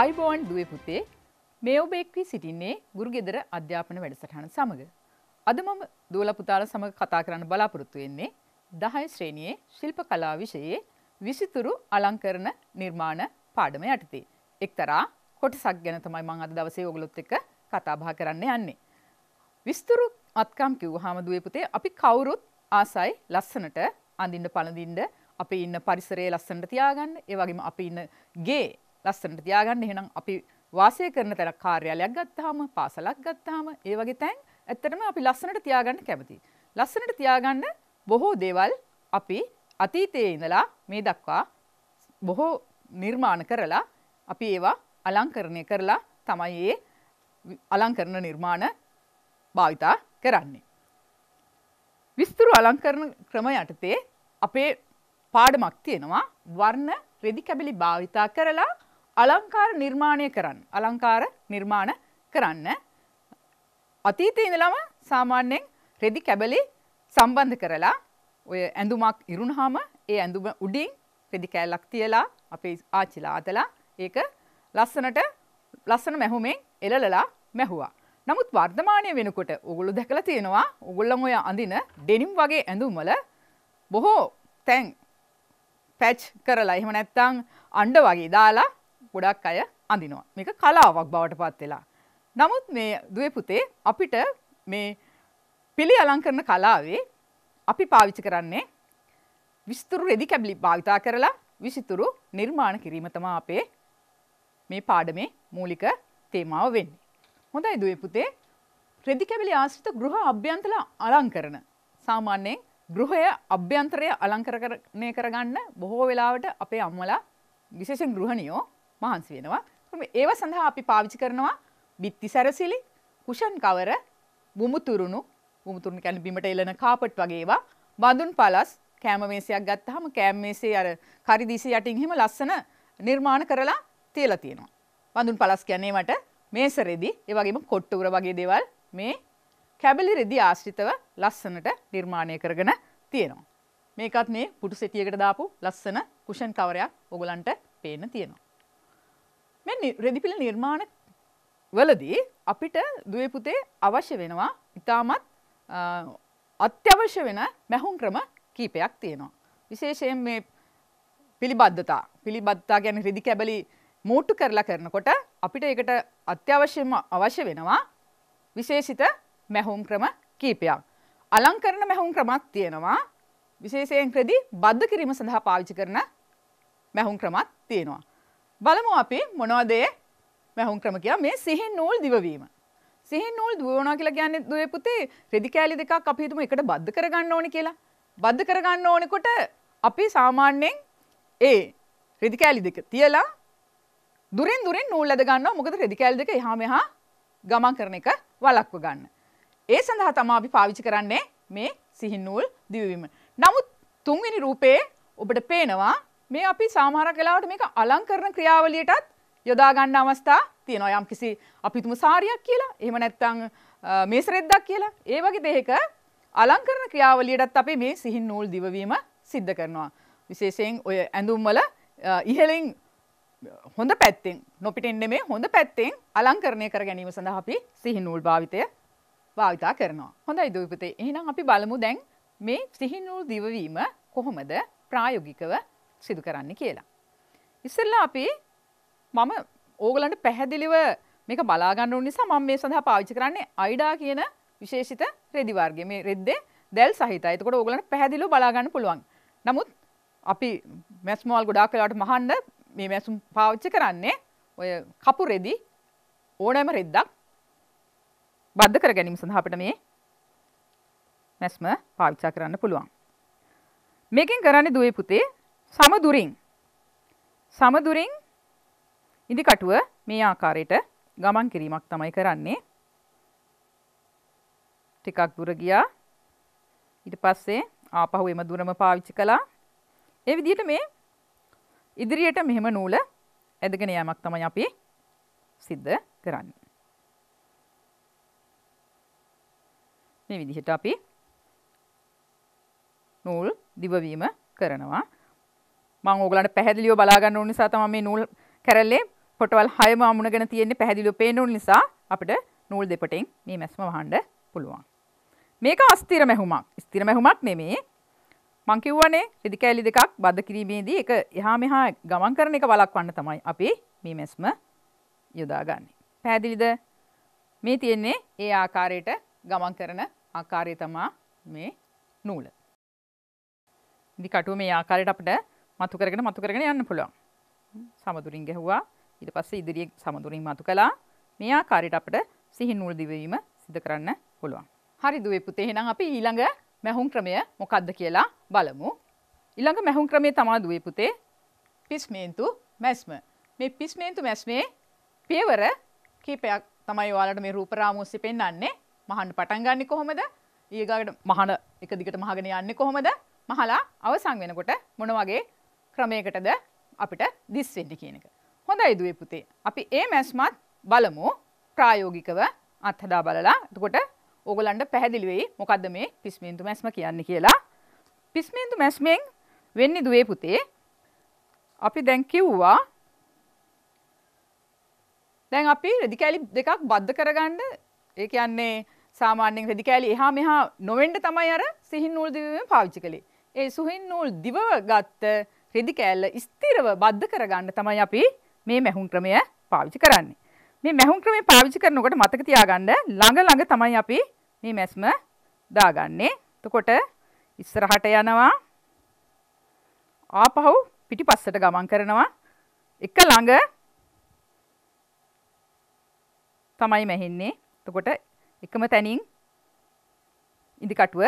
අයිබෝන් දුවේ පුතේ මේ ඔබ එක්වී සිටින්නේ ගුරුගෙදර අධ්‍යාපන වැඩසටහන සමඟ. අද මම දූලපුතාල සමඟ කතා කරන්න බලාපොරොත්තු වෙන්නේ දහය ශ්‍රේණියයේ ශිල්ප කලා විෂයේ විසිතුරු අලංකරන නිර්මාණ පාඩම යටතේ. එක්තරා කොටසක් ගැන තමයි මං අද දවසේ ඔගලොත් එක්ක කතාබහ කරන්න යන්නේ. විස්තුරු අත්කම් කිව් හාමුදුවේ පුතේ අපි කවුරුත් ආසයි ලස්සනට අඳින්න පළඳින්ට අපි ඉන්න පරිසරයේ ලස්සනට තියාගන්න ඒ වගේම අපි ඉන්න ගේ ලස්සනට තියාගන්න එහෙනම් අපි වාසය කරන තැනක් කාර්යාලයක් ගත්තාම පාසලක් ගත්තාම ඒ වගේ තැන් ඇත්තටම අපි ලස්සනට තියාගන්න කැමතියි. ලස්සනට තියාගන්න බොහෝ දේවල් අපි අතීතයේ ඉඳලා මේ දක්වා බොහෝ නිර්මාණ කරලා අපි ඒවා අලංකරණය කරලා තමයි ඒ අලංකරණ නිර්මාණ භාවිතා කරන්නේ. විස්තුරු අලංකරණ ක්‍රම යටතේ අපේ පාඩමක් තියෙනවා වර්ණ රෙදි කැබිලි භාවිතා කරලා අලංකාර නිර්මාණය කරන්න. අලංකාර නිර්මාණ කරන්න. අතීතයේ ඉඳලම සාමාන්‍යයෙන් රෙදි කැබලි සම්බන්ධ කරලා ඔය ඇඳුමක් ඉරුණාම ඒ ඇඳුම උඩින් රෙදි කෑල්ලක් තියලා අපේ ආච්චිලා ආතලා ඒක ලස්සනට ලස්සන මැහුමෙන් එළලලා මැහුවා. නමුත් වර්තමානය වෙනකොට ඔගොල්ලෝ දැකලා තියෙනවා ඔගොල්ලන් ඔය අඳින ඩෙනිම් වගේ ඇඳුම් වල බොහෝ තැන් පැච් කරලා එහෙම නැත්නම් අණ්ඩ වගේ දාලා ගොඩක් අය අඳිනවා. මේක කලාවක් බවට පත් වෙලා. නමුත් මේ දුවේ පුතේ අපිට මේ පිළි අලංකරන කලාවේ අපි පාවිච්චි කරන්නේ විසිතුරු රෙදි කැබලි භාවිතා කරලා විසිතුරු නිර්මාණ කිරීම තමයි අපේ මේ පාඩමේ මූලික තේමාව වෙන්නේ. හොඳයි දුවේ පුතේ රෙදි කැබලි ආශ්‍රිත ගෘහ අභ්‍යන්තර අලංකරන සාමාන්‍යයෙන් ගෘහය අභ්‍යන්තරය අලංකරණය කරගන්න බොහෝ වෙලාවට අපේ අම්මලා විශේෂයෙන් ගෘහණියෝ මහන්සි වෙනවා. ඒව සඳහා අපි පාවිච්චි කරනවා බිත්ති සැරසිලි, කුෂන් කවර, බුමුතුරුණු, බුමුතුරුණු කියන්නේ බිමට එළන කාපට් වගේ ඒවා, බඳුන් පළස්, කෑම මේසයක් ගත්තාම කෑම මේසේ අර කරි දිසි යටින් එහෙම ලස්සන නිර්මාණ කරලා තියලා තියෙනවා. බඳුන් පළස් කියන්නේ මට මේසරෙදි, ඒ වගේම කොට්ටුර වගේ දේවල් මේ කැබලි රෙදි ආශ්‍රිතව ලස්සනට නිර්මාණය කරගෙන තියෙනවා. මේකත් මේ පුටු සෙටියකට දාපු ලස්සන කුෂන් කවරයක් ඔගලන්ට පේන තියෙනවා. මේ රෙදිපිල නිර්මාණ වලදී අපිට දුවපුතේ අවශ්‍ය වෙනවා ඉතාමත් අත්‍යවශ්‍ය වෙන මැහුම් ක්‍රම කීපයක් තියෙනවා. විශේෂයෙන් මේ පිළිබද්ධතා පිළිබද්ධතා ගැන රෙදි කැබලි මෝට්ටු කරලා කරනකොට අපිට එකට අත්‍යවශ්‍යම අවශ්‍ය වෙනවා විශේෂිත මැහුම් ක්‍රම කීපයක්. අලංකරන මැහුම් ක්‍රමත් තියෙනවා විශේෂයෙන් ක්‍රෙදි බද්ධ කිරීම සඳහා පාවිච්චි කරන මැහුම් ක්‍රමත් තියෙනවා. බලමු අපි මොනවදේ මැහුම් ක්‍රම කියලා මේ සිහින් නූල් දිවවීම. සිහින් නූල් දුවනවා කියලා කියන්නේ දුවේ පුතේ රෙදි කෑලි දෙකක් අපි හිතමු එකට බද්ධ කරගන්න ඕනේ කියලා. බද්ධ කරගන්න ඕනකොට අපි සාමාන්‍යයෙන් ඒ රෙදි කෑලි දෙක තියලා දුරින් දුරින් නූල් ඇද ගන්නවා. මොකද රෙදි කෑලි දෙක එහා මෙහා ගමන් කරන එක වළක්ව ගන්න. ඒ සඳහා තමයි අපි පාවිච්චි කරන්නේ මේ සිහින් නූල් දිවවීම. නමුත් තුන්වෙනි රූපයේ ඔබට පේනවා මේ අපි සාමාරක් වෙලාවට මේක අලංකරන ක්‍රියාවලියටත් යොදා ගන්න අවස්ථා තියෙනවා යම් කිසි අපිතුම සාරියක් කියලා එහෙම නැත්නම් මේසරෙද්දක් කියලා ඒ වගේ දෙයක අලංකරන ක්‍රියාවලියටත් අපි මේ සිහින් නූල් දිවවීම සිද්ධ කරනවා විශේෂයෙන් ඔය ඇඳුම් වල ඉහළින් හොඳ පැත්තෙන් නොපිටින් නෙමේ හොඳ පැත්තෙන් අලංකරණය කර ගැනීම සඳහා අපි සිහින් නූල් භාවිතය භාවිතා කරනවා හොඳයි දුවිපතේ එහෙනම් අපි බලමු දැන් මේ සිහින් නූල් දිවවීම කොහොමද ප්‍රායෝගිකව සිදු කරන්න කියලා. ඉස්සෙල්ලා අපි මම ඕගලන්ට පැහැදිලිව මේක බලාගන්නු නිසා මම මේ සඳහා පාවිච්චි කරන්නේ අයිඩා කියන විශේෂිත රෙදි වර්ගයේ මේ රෙද්දේ දැල් සහිතයි. එතකොට ඕගලන්ට පැහැදිලිව බලාගන්න පුළුවන්. නමුත් අපි මැස්මෝල් ගොඩාක් වෙලාවට මහන්න මේ මැසුම් පාවිච්චි කරන්නේ ඔය කපු රෙදි ඕනෑම රෙද්දක් බද්ධ කර ගැනීම සඳහා අපිට මේ මැස්ම පාවිච්චා කරන්න පුළුවන්. මේකෙන් කරන්නේ දුවේ පුතේ සමදුරින් සමදුරින් ඉදිකටුව මේ ආකාරයට ගමන් කිරීමක් තමයි කරන්නේ. ටිකක් දුර ගියා. ඊට පස්සේ ආපහු එම දුරම පාවිච්චි කළා. ඒ විදිහට මේ ඉදිරියට මෙහෙම නූල ඇදගෙන යෑමක් තමයි අපි සිද්ධ කරන්නේ. මේ විදිහට අපි නූල් දිවවීම කරනවා. මම ඕගලන්ට පැහැදිලිව බලා ගන්න ඕන නිසා තමයි මේ නූල් කැරල්ලේ පොටවල් 6ම අමුණගෙන තියෙන්නේ පැහැදිලිව පේන්න ඕන නිසා අපිට නූල් දෙපටෙන් මේ මැස්ම වහන්න පුළුවන්. මේක අස්තිර මැහුමක්. ස්ථිර මැහුමක් නෙමේ. මං කිව්වනේ රෙදි කෑලි දෙකක් බද්ධ කිරීමේදී ඒක එහා මෙහා ගමන් කරන එක වළක්වන්න තමයි අපි මේ මැස්ම යොදාගන්නේ. පැහැදිලිද? මේ තියෙන්නේ ඒ ආකාරයට ගමන් කරන ආකාරය තමයි මේ නූල. ඉදි කටුව මේ ආකාරයට අපිට මතු කරගෙන මතු කරගෙන යන්න පුළුවන්. සමදුරින් ගැහුවා. ඊට පස්සේ ඉදිරියෙන් සමදුරින් මතු කළා. මේ ආකාරයට අපිට සිහි නූල් දිවීම සිදු කරන්න පුළුවන්. හරි දුවේ පුතේ එහෙනම් අපි ඊළඟ මැහුම් ක්‍රමය මොකක්ද කියලා බලමු. ඊළඟ මැහුම් ක්‍රමය තමයි දුවේ පුතේ පිස්මේන්තු මැස්ම. මේ පිස්මේන්තු මැස්මේ පියවර කීපයක් තමයි ඔයාලට මේ රූප රාමුවේ පෙන්වන්නේ. මහන්න පටන් ගන්නෙ කොහොමද? ඊගාකට මහන එක දිගට මහගෙන යන්නේ කොහොමද? මහලා අවසන් වෙනකොට මොන වගේ ක්‍රමයකටද අපිට දිස්වෙන්න කියනක. හොඳයි දුවේ පුතේ. අපි ඒ මැස්මත් බලමු ප්‍රායෝගිකව අත්හදා බලලා එතකොට ඕගලන්ට පැහැදිලිවෙයි මොකක්ද මේ පිස්මේන්තු මැස්ම කියන්න කියලා. පිස්මේන්තු මැස්මෙන් වෙන්නි දුවේ පුතේ අපි දැන් කිව්වා දැන් අපි රෙදිකෑලි දෙකක් බද්ධ කරගන්න ඒ කියන්නේ සාමාන්‍යයෙන් රෙදිකෑලි එහා මෙහා නොවෙන්ඩ තමයි අර සිහින් නූල් දිවීම පාවිච්චි කළේ. ඒ සුහින් නූල් දිවව ගත්ත රෙදි කෑල්ල ස්ථිරව බද්ධ කරගන්න තමයි අපි මේ මැහුම් ක්‍රමය පාවිච්චි කරන්නේ. මේ මැහුම් ක්‍රමය පාවිච්චි කරනකොට මතක තියාගන්න ළඟ ළඟ තමයි අපි මේ මැස්ම දාගන්නේ. එතකොට ඉස්සරහට යනවා ආපහු පිටිපස්සට ගමන් කරනවා එක ළඟ තමයි මැහෙන්නේ. එතකොට එකම තැනින් ඉදිකටුව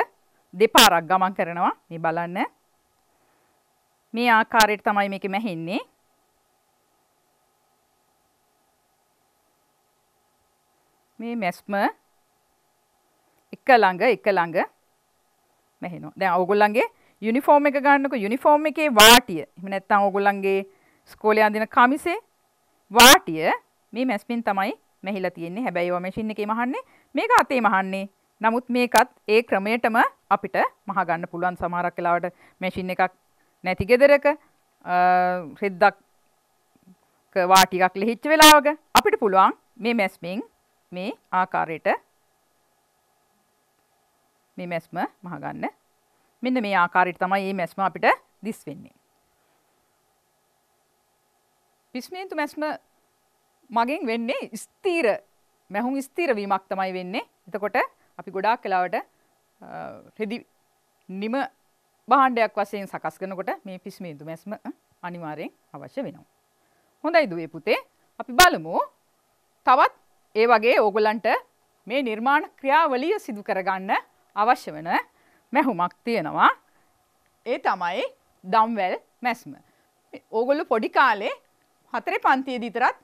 දෙපාරක් ගමන් කරනවා. මේ බලන්න. මේ ආකාරයට තමයි මේක මැහෙන්නේ. මේ මැස්ම එක ළඟ එක ළඟ මැහෙනවා. දැන් ඕගොල්ලන්ගේ යුනිෆෝම් එක ගන්නකො යුනිෆෝම් එකේ වාටිය. එහෙම නැත්නම් ඕගොල්ලන්ගේ ස්කෝලේ අඳින කමිසේ වාටිය මේ මැස්මින් තමයි මෙහිලා තියෙන්නේ. හැබැයි ඔය මැෂින් එකේ මහන්නේ මේක අතේ මහන්නේ. නමුත් මේකත් ඒ ක්‍රමයටම අපිට මහ ගන්න පුළුවන් සමහරක් වෙලාවට මැෂින් එකක් නැති ගෙදරක රෙද්දක් වාටිකක් ලෙහිච්ච වෙලාවක අපිට පුළුවන් මේ මැස්මින් මේ ආකාරයට මේ මැස්ම මහගන්න මෙන්න මේ ආකාරයට තමයි මේ මැස්ම අපිට දිස් වෙන්නේ. පිස්මේන්තු මැස්ම මගෙන් වෙන්නේ ස්ථීර මැහුම් ස්ථීර වීමක් තමයි වෙන්නේ. එතකොට අපි ගොඩාක් වෙලාවට රෙදි නිම භාණ්ඩයක් වශයෙන් සකස් කරනකොට මේ පිස්මේදු මැස්ම අනිවාර්යෙන් අවශ්‍ය වෙනවා. හොඳයි දුවේ පුතේ අපි බලමු තවත් ඒ වගේ ඕගොල්ලන්ට මේ නිර්මාණ ක්‍රියාවලිය සිදු කරගන්න අවශ්‍ය වෙන මැහුමක් තියෙනවා. ඒ තමයි දම්වැල් මැස්ම. ඕගොල්ලු පොඩි කාලේ හතරේ පන්තියේදී විතරත්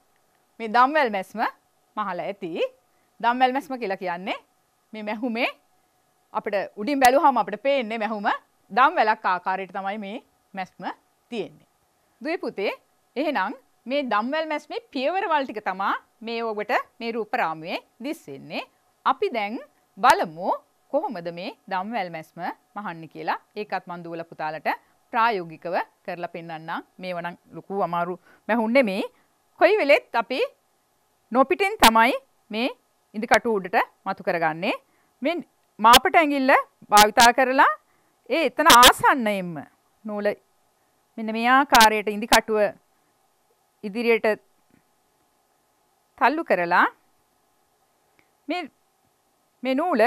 මේ දම්වැල් මැස්ම මහලා ඇති. දම්වැල් මැස්ම කියලා කියන්නේ මේ මැහුමේ අපිට උඩින් බැලුවාම අපිට පේන්නේ මැහුම දම් වැලක් ආකාරයට තමයි මේ මැස්ම තියෙන්නේ. දුවේ පුතේ එහෙනම් මේ දම්වැල් මැස්මේ පියවරවල් ටික තමා මේ ඔබට මේ රූපරාමුවේ දිස්සෙන්නේ. අපි දැන් බලමු කොහොමද මේ දම්වැල් මැස්ම මහන්න කියලා. ඒකත් මන් දුවලා පුතාලට ප්‍රායෝගිකව කරලා පෙන්වන්නම්. මේව නම් ලොකු අමාරු මැහුන්නේ මේ. කොයි වෙලෙත් අපි නොපිටින් තමයි මේ ඉදිකටු උඩට මතු කරගන්නේ. මේ මාපට ඇඟිල්ල භාවිතා කරලා ඒ එතන ආසන්නයෙන්ම නූල මෙන්න මේ ආකාරයට ඉදි කටුව ඉදිරියට තල්ලු කරලා මේ මේ නූල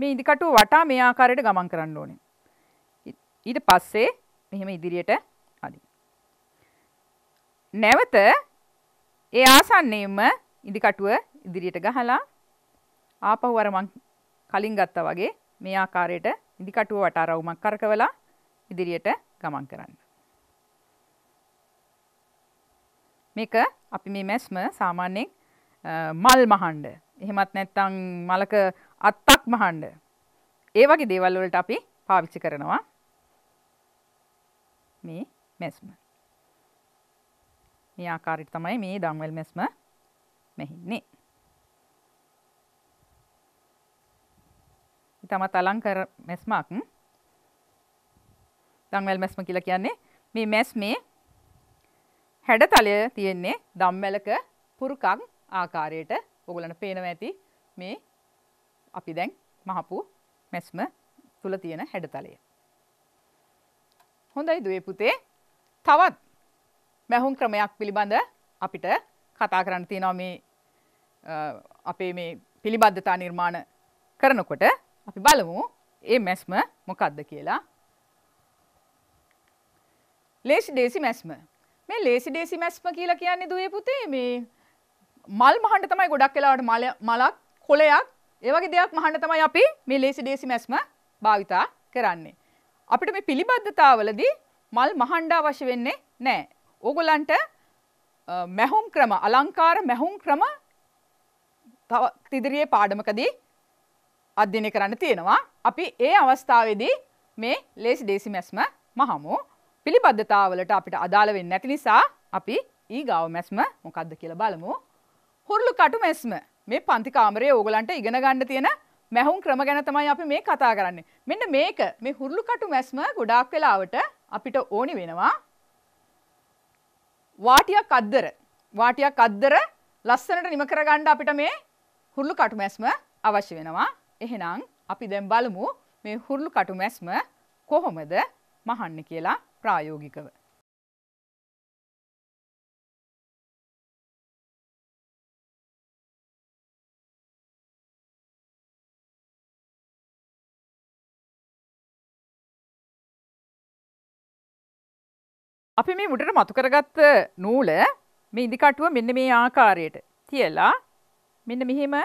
මේ ඉදි කටුව වටා මේ ආකාරයට ගමන් කරන්න ඕනේ. ඊට පස්සේ මෙහෙම ඉදිරියට අදින්. නැවත ඒ ආසන්නයෙන්ම ඉදි කටුව ඉදිරියට ගහලා ආපහු අර මං කලින් ගත්තා වගේ මේ ආකාරයට ඉදිකටුව වට අරවුමක් කරකවලා ඉදිරියට ගමන් කරන්න. මේක අපි මේ මැස්ම සාමාන්‍යයෙන් මල් මහන්ඩ එහෙමත් නැත්තං මලක අත්තක් මහන්ඩ ඒ වගේ දේවල් වලට අපි පාවිච්චි කරනවා මේ මැස්ම මේ ආකාරයට තමයි මේ දම්වල් මැස්ම මෙහින්නේ තමත් අලංකර මැස්මක් දම්වැල් මැස්ම කියලා කියන්නේ මේ මැස්මේ හැඩතලය තියෙන්නේ දම්වැලක පුරුකක් ආකාරයට ඔගලන්ට පේනවා ඇති මේ අපි දැන් මහපු මැස්ම තුල තියෙන හැඩතලය. හොඳයි දුවේ පුතේ. තවත් මැහුම් ක්‍රමයක් පිළිබඳ අපිට කතා කරන්න තියෙනවා මේ අපේ මේ පිළිබද්ධතා නිර්මාණ කරනකොට අපි බලමු ඒ මැස්ම මොකක්ද කියලා. ලේසි දේසි මැස්ම. මේ ලේසි දේසි මැස්ම කියලා කියන්නේ දුවේ පුතේ මේ මල් මහන්න තමයි ගොඩක් වෙලාවට මලක් කොලයක් ඒ වගේ දෙයක් මහන්න තමයි අපි මේ ලේසි දේසි මැස්ම භාවිතා කරන්නේ. අපිට මේ පිළිබද්ධතාවලදී මල් මහන්න අවශ්‍ය වෙන්නේ නැහැ. ඕගොල්ලන්ට මැහුම් ක්‍රම අලංකාර මැහුම් ක්‍රම තව ඉදිරියේ පාඩමකදී අධ්‍යයනය කරන්න තියෙනවා. අපි ඒ අවස්ථාවේදී මේ ලේසි දේසි මැස්ම මහමු. පිළිබද්ධතාවලට අපිට අදාළ වෙන්නේ නැති නිසා අපි ඊගාව මැස්ම මොකද්ද කියලා බලමු. හුරුළු කටු මැස්ම. මේ පන්ති කාමරයේ ඕගලන්ට ඉගෙන ගන්න තියෙන මැහුම් ක්‍රම ගැන තමයි අපි මේ කතා කරන්නේ. මෙන්න මේක මේ හුරුළු කටු මැස්ම ගොඩාක් වෙලාවට අපිට ඕනි වෙනවා. වාටියක් අද්දර. වාටියක් අද්දර ලස්සනට නිම කරගන්න අපිට මේ හුරුළු කටු මැස්ම අවශ්‍ය වෙනවා. එහෙනම් අපි දැන් බලමු මේ හුරුළු කටු මැස්ම කොහොමද මහන්න කියලා ප්‍රායෝගිකව. අපි මේ මුඩට මතු කරගත්ත නූල මේ ඉදිකටුව මෙන්න මේ ආකාරයට තියලා මෙන්න මෙහෙම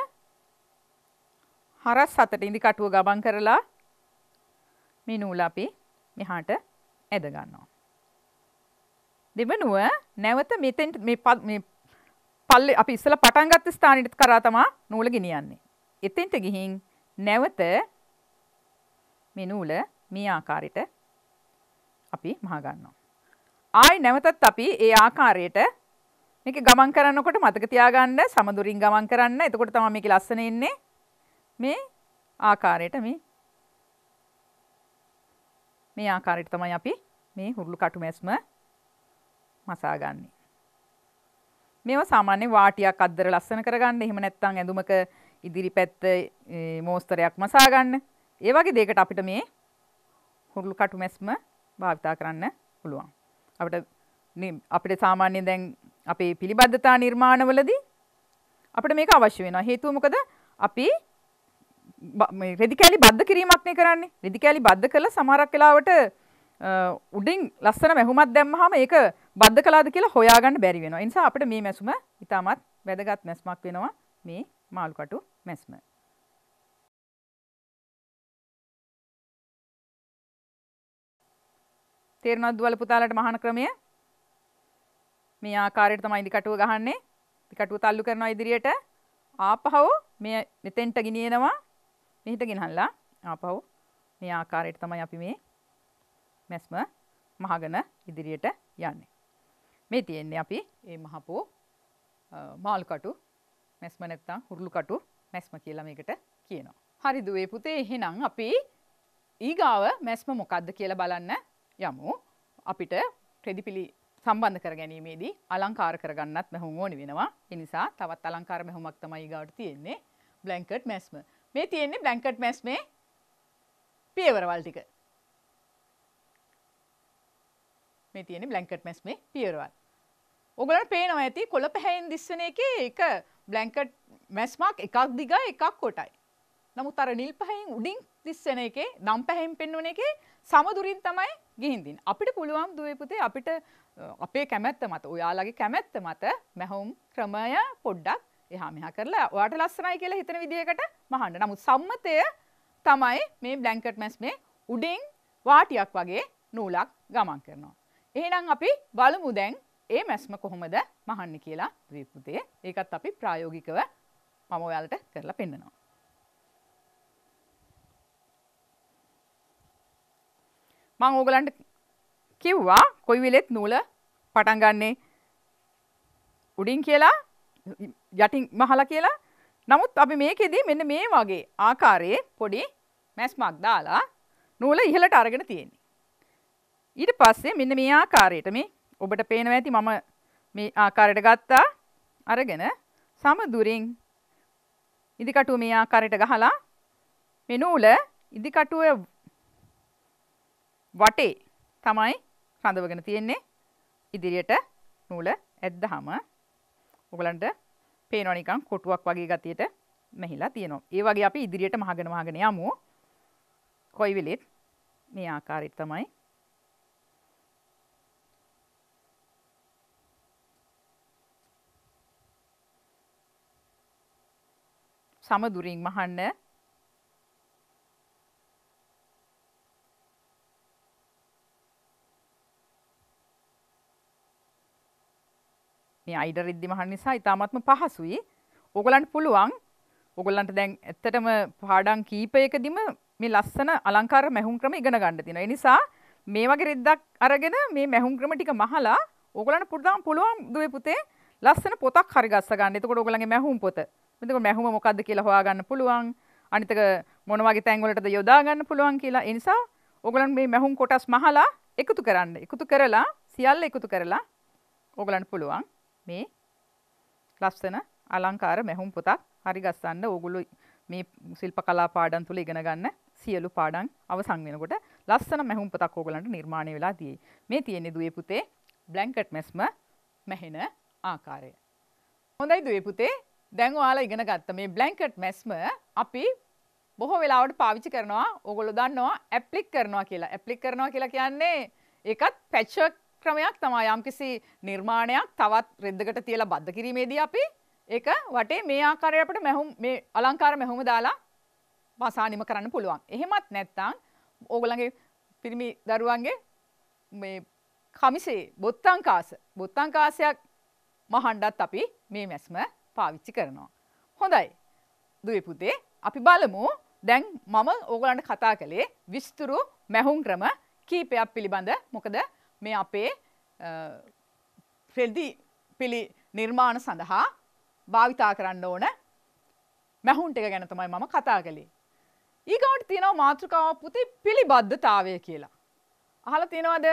හරස් අතට ඉදිකටුව ගබන් කරලා මේ නූල අපි මෙහාට ඇද ගන්නවා. දෙවනුව නැවත මෙතෙන් මේ පල්ලෙ අපි ඉස්සලා පටන් ගත්ත ස්ථානෙට කරා තමා නූල ගෙනියන්නේ. එතෙන්ට ගිහින් නැවත මේ නූල මේ ආකාරයට අපි මහා ගන්නවා. ආයි නැවතත් අපි ඒ ආකාරයට මේක ගමන් කරනකොට මතක තියාගන්න සමදුරින් ගමන් කරන්න. එතකොට තමයි මේකේ ලස්සන එන්නේ. මේ ආකාරයට මේ මේ ආකාරයට තමයි අපි මේ හුරුළු කටු මැස්ම මසාගන්නේ. මේව සාමාන්‍ය වාටියක් අද්දර ලස්සන කරගන්න එහෙම නැත්නම් ඇඳුමක ඉදිරිපැත්ත මෝස්තරයක් මසාගන්න. ඒ වගේ දෙයකට අපිට මේ හුරුළු කටු මැස්ම භාවිතා කරන්න පුළුවන්. අපිට අපිට සාමාන්‍යයෙන් දැන් අපේ පිළිබද්ධතා නිර්මාණවලදී අපිට මේක අවශ්‍ය වෙනවා. හේතුව මොකද? අපි රෙදිකෑලි බද්ධ කිරීමක්නය කරන්නේ රෙදිකෑලි බද්ධ කළ සමහරක් වෙලාවට උඩින් ලස්සන මැහුමත් දැම්මහම ඒක බද්ධ කලාද කියලා හොයාගන්න බැරි වෙනවා. ඒ නිසා අපිට මේ මැසුම ඉතාමත් වැදගත් මැස්මක් වෙනවා මේ මාළුකටු මැස්ම. තේරෙනවද දුවල පුතාලට මහාන ක්‍රමය? මේ ආකාරයට තමයි ඉදිකටුව ගහන්නේ. ඉදිකටුව තල්ලු කරනවා ඉදිරියට. ආපහව මේ මෙතෙන්ට ගෙනියනවා මෙහිට ගෙනහල්ලා ආපහු මේ ආකාරයට තමයි අපි මේ මැස්ම මහගෙන ඉදිරියට යන්නේ. මේ තියෙන්නේ අපි මේ මහපෝ මාල්කටු මැස්ම නැත්තම් හුරුළුකටු මැස්ම කියලා මේකට කියනවා. හරිද ඒ පුතේ එහෙනම් අපි ඊගාව මැස්ම මොකද්ද කියලා බලන්න යමු. අපිට ක්‍රෙඩිපිලි සම්බන්ධ කර ගැනීමේදී අලංකාර කරගන්නත් මැහුම් ඕනි වෙනවා. ඒ නිසා තවත් අලංකාර මැහුමක් තමයි ඊගාවට තියෙන්නේ. බ්ලැන්කට් මැස්ම. මේ තියෙන්නේ බ්ලැන්කට් මැස් මේ පියවරවල් ටික. මේ තියෙන්නේ බ්ලැන්කට් මැස් මේ පියවරවල්. ඔගලන්ට පේනවා ඇති කොළ පැහැයෙන් දිස්වන එකේ එක බ්ලැන්කට් මැස්මක් එකක් දිග එකක් කොටයි. නමුත් අර නිල් පැහැයෙන් උඩින් දිස්වන එකේ නම් පැහැයෙන් පෙන්වන එකේ සමදුරින් තමයි ගිහින් දින්. අපිට පුළුවන් දුවේ පුතේ අපිට අපේ කැමැත්ත මත ඔයාලගේ කැමැත්ත මත මැහුම් ක්‍රමය පොඩ්ඩක් එහා මෙහා කරලා ඔයාට ලස්සනයි කියලා හිතන විදිහකට මහන්න. නමුත් සම්මතය තමයි මේ බ්ලැන්කට් මැස් මේ උඩින් වාටියක් වගේ නූලක් ගමන් කරනවා. එහෙනම් අපි බලමු දැන් ඒ මැස්ම කොහොමද මහන්නේ කියලා ද්වීපුතේ. ඒකත් අපි ප්‍රායෝගිකව මම ඔයාලට කරලා පෙන්නනවා. මං ඕගලන්ට කිව්වා කොයි වෙලෙත් නූල පටන් ගන්නේ උඩින් කියලා යටින් මහලා කියලා නමුත් අපි මේකෙදී මෙන්න මේ වගේ ආකාරයේ පොඩි මැස්මක් දාලා නූල ඉහළට අරගෙන තියෙන්නේ. ඊට පස්සේ මෙන්න මේ ආකාරයට මේ ඔබට පේනවා ඇති මම මේ ආකාරයට ගත්තා අරගෙන සමදුරින් ඉදිකටුව මේ ආකාරයට ගහලා මේ නූල ඉදිකටුවේ වටේ තමයි රඳවගෙන තියෙන්නේ ඉදිරියට නූල ඇද්දහම ඔගලන්ට පේනොනිකං කොටුවක් වගේ ගතියට මෙහිලා තියෙනවා. ඒ වගේ අපි ඉදිරියට මහගෙන මහගෙන යමු. කොයි වෙලෙත් මේ ආකාරයට තමයි සමදුරින් මහන්න මේ අයිඩ රිද්දි මහන් නිසා ඉතාමත්ම පහසුයි. ඕගලන්ට පුළුවන් ඔගොල්ලන්ට දැන් ඇත්තටම පාඩම් කීපයකදීම මේ ලස්සන අලංකාර මැහුම් ක්‍රම ඉගෙන ගන්න තියෙනවා. ඒ නිසා මේ වගේ රිද්දක් අරගෙන මේ මැහුම් ක්‍රම ටික මහලා ඕගලන්ට පුරුදාම් පුළුවන් දුවේ පුතේ ලස්සන පොතක් හරි ගස්ස ගන්න. එතකොට ඕගලන්ගේ මැහුම් පොත. එතකොට මැහුම මොකද්ද කියලා හොයාගන්න පුළුවන්. අනිතක මොන වගේ තැන් වලටද යොදා ගන්න පුළුවන් කියලා. ඒ නිසා ඕගලන් මේ මැහුම් කොටස් මහලා එකතු කරන්න. එකතු කරලා සියල්ල එකතු කරලා ඕගලන්ට පුළුවන් මේ ලස්සන අලංකාර මැහුම් පොතක් හරි ගස්සන්න ඕගොල්ලෝ මේ ශිල්ප කලා පාඩම් තුල ඉගෙන ගන්න සියලු පාඩම් අවසන් වෙනකොට ලස්සන මැහුම් පොතක් ඕගලන්ට නිර්මාණය වෙලා තියෙයි. මේ තියෙන්නේ දුවේ පුතේ බ්ලැන්කට් මැස්ම මැහෙන ආකාරය. හොඳයි දුවේ පුතේ දැන් ඔයාලා ඉගෙන ගත්ත මේ බ්ලැන්කට් මැස්ම අපි බොහෝ වෙලාවට පාවිච්චි කරනවා. ඕගොල්ලෝ දන්නවා ඇප්ලික් කරනවා කියලා. ඇප්ලික් කරනවා කියලා කියන්නේ ඒකත් පැච්චක් ක්‍රමයක් තමයි යම්කිසි නිර්මාණයක් තවත් රෙද්දකට තියලා බද්ධ කිරීමේදී අපි ඒක වටේ මේ ආකාරයට අපිට මැහුම් මේ අලංකාර මැහුම දාලා පසානිම කරන්න පුළුවන්. එහෙමත් නැත්නම් ඕගොල්ලන්ගේ පිරිමි දරුවන්ගේ මේ කමිසේ බොත්තංකාස බොත්තංකාසයක් මහන්ඩත් අපි මේ මැස්ම පාවිච්චි කරනවා. හොඳයි දුවේ පුතේ අපි බලමු දැන් මම ඕගලන්ට කතා කළේ විස්තුරු මැහුම් ක්‍රම කීපයක් පිළිබඳ මොකද මේ අපේ රෙදි පිළි නිර්මාණ සඳහා භාවිතා කරන්න ඕන මැහුන්ට එක ගැන තමයි මම කතා කළේ. ඊගවට තියෙනව මාතෘකාව පුති පිළිබද්ධතාවය කියලා. අහල තියෙනවද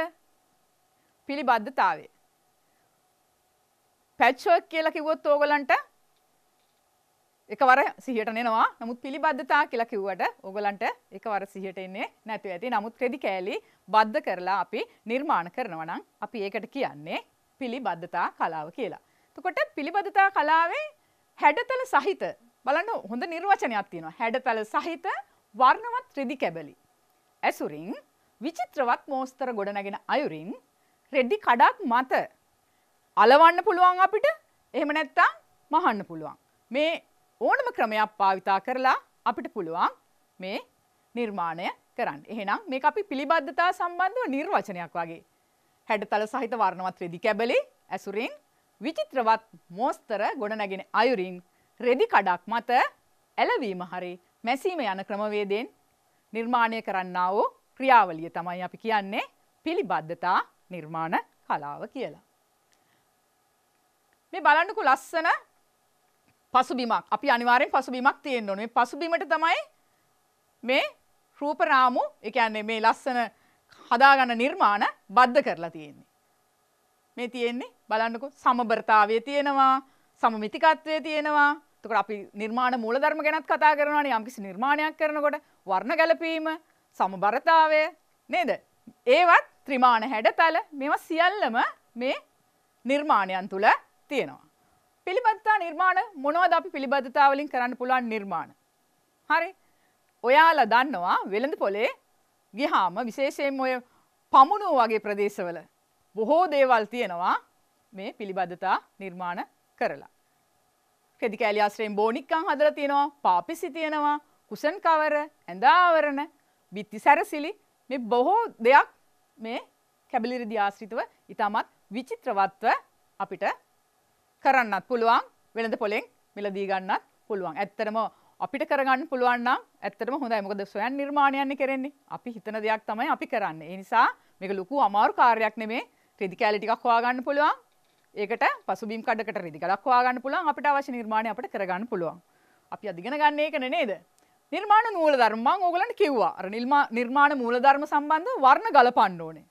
පිළිබද්ධතාවේ. පැච්චුවක් කියලා කිව්වොත් ඕගලන්ට එකවර සිහියට නෙනවා නමුත් පිළිබද්ධතා කියලා කිව්වට ඔගලන්ට එකවර සිහියට එන්නේ නැතුව ඇති. නමුත් ක්‍රෙඩි කෑලි බද්ධ කරලා අපි නිර්මාණ කරනවා නම් අපි ඒකට කියන්නේ පිළිබද්ධතා කලාව කියලා. එතකොට පිළිබද්ධතා කලාවේ හැඩතල සහිත බලන්න හොඳ නිර්වචනයක් තියෙනවා. හැඩතල සහිත වර්ණවත් ක්‍රෙඩි කැබලි. ඇසුරින් විචිත්‍රවත් මෝස්තර ගොඩනැගෙන අයුරින් රෙඩ්ඩි කඩක් මත අලවන්න පුළුවන් අපිට එහෙම නැත්තම් මහන්න පුළුවන්. මේ ඕනම ක්‍රමයක් පාවිතා කරලා අපිට පුළුවන් මේ නිර්මාණය කරන්න. එහෙනම් මේක අපි පිළිබද්ධතා සම්බන්ධව නිර්වචනයක් වගේ. හැඩතල සහිත වර්ණවත් රෙදි කැබලි ඇසුරින් විචිත්‍රවත් මෝස්තර ගොඩනැගෙන අයුරින් රෙදි කඩක් මත ඇලවීම හරි මැසීම යන ක්‍රමවේදයෙන් නිර්මාණය කරන්නා වූ ක්‍රියාවලිය තමයි අපි කියන්නේ පිළිබද්ධතා නිර්මාණ කලාව කියලා. මේ බලන්නකෝ ලස්සන පසුබිමක්. අපි අනිවාර්යෙන් පසුබිමක් තියෙන්න ඕනේ. පසුබිමට තමයි මේ රූපරාමු, ඒ කියන්නේ මේ ලස්සන හදාගන්න නිර්මාණ බද්ධ කරලා තියෙන්නේ. මේ තියෙන්නේ බලන්නකෝ සමබරතාවය තියෙනවා, සමමිතිකත්වය තියෙනවා. එතකොට අපි නිර්මාණ මූලධර්ම ගැනත් කතා කරනවානේ. යම්කිසි නිර්මාණයක් කරනකොට වර්ණ ගැලපීම, සමබරතාවය නේද? ඒවත් ත්‍රිමාණ හැඩතල මේවා සියල්ලම මේ නිර්මාණයන් තුල තියෙනවා. පිළිබඳතා නිර්මාණ මොනවද අපි පිළිබඳතා වලින් කරන්න පුළුවන් නිර්මාණ. හරි. ඔයාලා දන්නවා වෙළඳ පොලේ ගිහාම විශේෂයෙන් ඔය පමුණුව වගේ ප්‍රදේශවල බොහෝ දේවල් තියෙනවා මේ පිළිබඳතා නිර්මාණ කරලා. කෙදි කෑලි ආශ්‍රයෙන් බෝනික්කං හදලා තියෙනවා, පාපිසි තියෙනවා, කුෂන් කවර, ඇඳාවරණ, බිත්ති සැරසිලි මේ බොහෝ දෙයක් මේ කැබලිරිදි ආශ්‍රිතව ඉතාමත් විචිත්‍රවත්ව අපිට කරන්නත් පුළුවන් වෙළඳ පොලෙන් මිලදී ගන්නත් පුළුවන්. ඇත්තටම අපිට කරගන්න පුළුවන් නම් ඇත්තටම හොඳයි. මොකද සොයන් නිර්මාණයන්නේ කරන්නේ. අපි හිතන දෙයක් තමයි අපි කරන්නේ. ඒ නිසා මේක ලොකු අමාරු කාර්යයක් නෙමේ. රෙදි කෑලි ටිකක් හොයාගන්න පුළුවන්. ඒකට පසුබිම් කඩකට රෙදි ගලක් හොයාගන්න පුළුවන්. අපිට අවශ්‍ය නිර්මාණය අපිට කරගන්න පුළුවන්. අපි අධිගෙන ගන්න එකනේ නේද? නිර්මාණ මූලධර්ම මම ඕගලන්ට කිව්වා. අර නිර්මාණ මූලධර්ම සම්බන්ධ වර්ණ ගලපන්න ඕනේ.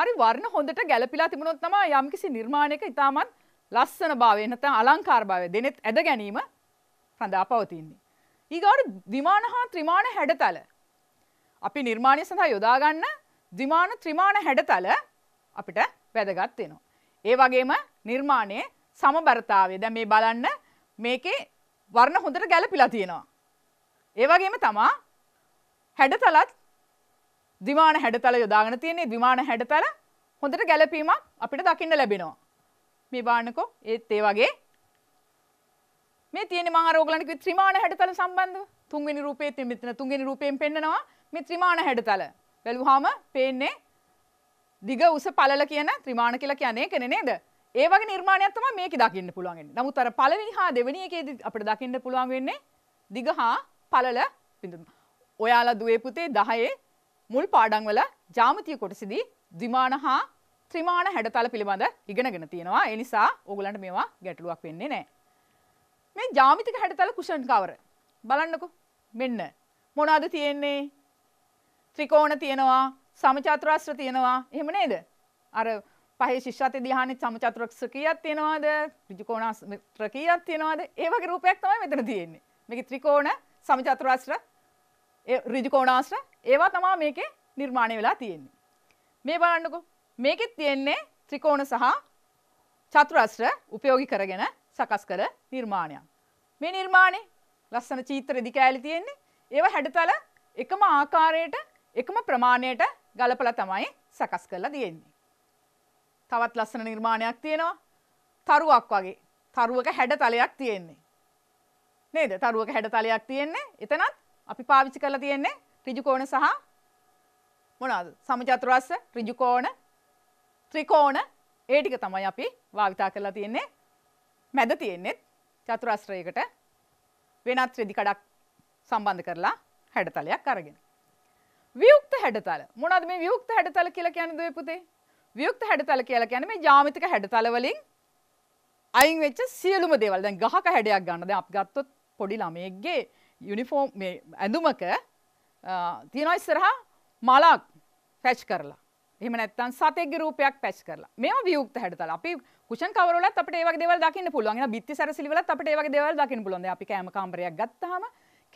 හරි වර්ණ හොඳට ගැලපිලා තිබුණොත් තමයි යම්කිසි නිර්මාණයක ඉතාමත් ලස්සන භාවය නැත්නම් අලංකාර භාවය දෙනෙත් ඇද ගැනීම රඳා පවතින්නේ. ඊගාට ද්විමාන හා ත්‍රිමාන හැඩතල. අපි නිර්මාණය සඳහා යොදා ගන්න ද්විමාන ත්‍රිමාන හැඩතල අපිට වැදගත් වෙනවා. ඒ වගේම නිර්මාණයේ සමබරතාවය. දැන් මේ බලන්න මේකේ වර්ණ හොඳට ගැලපිලා තියෙනවා. ඒ වගේම තමා හැඩතලත් ද්විමාන හැඩතල යොදාගෙන තියෙන්නේ ද්විමාන හැඩතල හොඳට ගැලපීමක් අපිට දකින්න ලැබෙනවා. මේ බානකෝ ඒත් ඒ වගේ මේ තියෙන මම අර ඔයගලන්ට කිව්ව ත්‍රිමාණ හැඩතල සම්බන්ධව තුන්වෙනි රූපයේ තියෙන මෙතන තුන්වෙනි රූපයෙන් පෙන්නනවා මේ ත්‍රිමාණ හැඩතල බැලුවාම පේන්නේ දිග උස පළල කියන ත්‍රිමාණ කියලා කියන්නේ ඒකනේ නේද? ඒ වගේ නිර්මාණයක් තමයි මේකේ දකින්න පුළුවන් වෙන්නේ. නමුත් අර පළවෙනි හා දෙවෙනි එකේදී අපිට දකින්න පුළුවන් වෙන්නේ දිග හා පළල බිඳුම්. ඔයාලා දුවේ පුතේ 10 මුල් පාඩම් වල ජ්‍යාමිතිය කොටසේදී ද්විමාන හා ත්‍රිමාණ හැඩතල පිළිබඳ ඉගෙනගෙන තියෙනවා. ඒ නිසා ඕගලන්ට මේවා ගැටලුවක් වෙන්නේ නැහැ. මේ ජ්‍යාමිතික හැඩතල කුෂන් කවර. බලන්නකෝ. මෙන්න. මොනවද තියෙන්නේ? ත්‍රිකෝණ තියෙනවා, සමචතුරස්‍ර තියෙනවා. එහෙම නේද? අර පහේ ශිෂ්‍යත්ව ධ්‍යානෙ සමචතුරස්‍ර කීයක් තියෙනවද? ඍජුකෝණාස්‍ර කීයක් තියෙනවද? ඒ වගේ රූපයක් තමයි මෙතන තියෙන්නේ. මේකේ ත්‍රිකෝණ, සමචතුරස්‍ර, ඍජුකෝණාස්‍ර ඒවා තමයි මේකේ නිර්මාණය වෙලා තියෙන්නේ. මේ බලන්නකෝ මේකෙත් තියෙන්නේ ත්‍රිකෝණ සහ චතුරස්‍ර උපයෝගී කරගෙන සකස් කළ නිර්මාණයක්. මේ නිර්මාණේ ලස්සන චිත්‍ර දිකෑලි තියෙන්නේ. ඒව හැඩතල එකම ආකාරයට එකම ප්‍රමාණයට ගලපලා තමයි සකස් කරලා තියෙන්නේ. තවත් ලස්සන නිර්මාණයක් තියෙනවා. තරුවක් වගේ. තරුවක හැඩතලයක් තියෙන්නේ. නේද? තරුවක හැඩතලයක් තියෙන්නේ. එතනත් අපි පාවිච්චි කරලා තියෙන්නේ ඍජු කෝණ සහ මොනවාද? සමචතුරස්‍ර, ඍජු කෝණ, ත්‍රිකෝණ ඒ ටික තමයි අපි භාවිතා කරලා තියෙන්නේ මැද තියෙන්නේ චතුරස්‍රයකට වෙනත් රෙදි කඩක් සම්බන්ධ කරලා හැඩතලයක් අරගෙන. වියුක්ත හැඩතල මොනවද මේ වියුක්ත හැඩතල කියලා කියන්නේ දුවේ පුතේ? වියුක්ත හැඩතල කියලා කියන්නේ මේ ජ්‍යාමිතික හැඩතල වලින් අයින් වෙච්ච සියලුම දේවල්. දැන් ගහක හැඩයක් ගන්න. දැන් අපි ගත්තොත් පොඩි ළමයෙක්ගේ යුනිෆෝම් මේ ඇඳුමක තියනවා ඉස්සරහා මලක් පැච් කරලා. එම නැත්තන් සතෙක් රූපයක් පැච් කරලා මෙම වියුක්ත හැඩතල අපි කුෂන් කවරලත් අපට ඒවක් දෙවල් දකින්න පුළුවන් බිත්ති සැරසිලිවලත් අපට ඒවක් දෙවල් දකින්න පුළුවන් අපි කෑම කාමරයක් ගත්තාම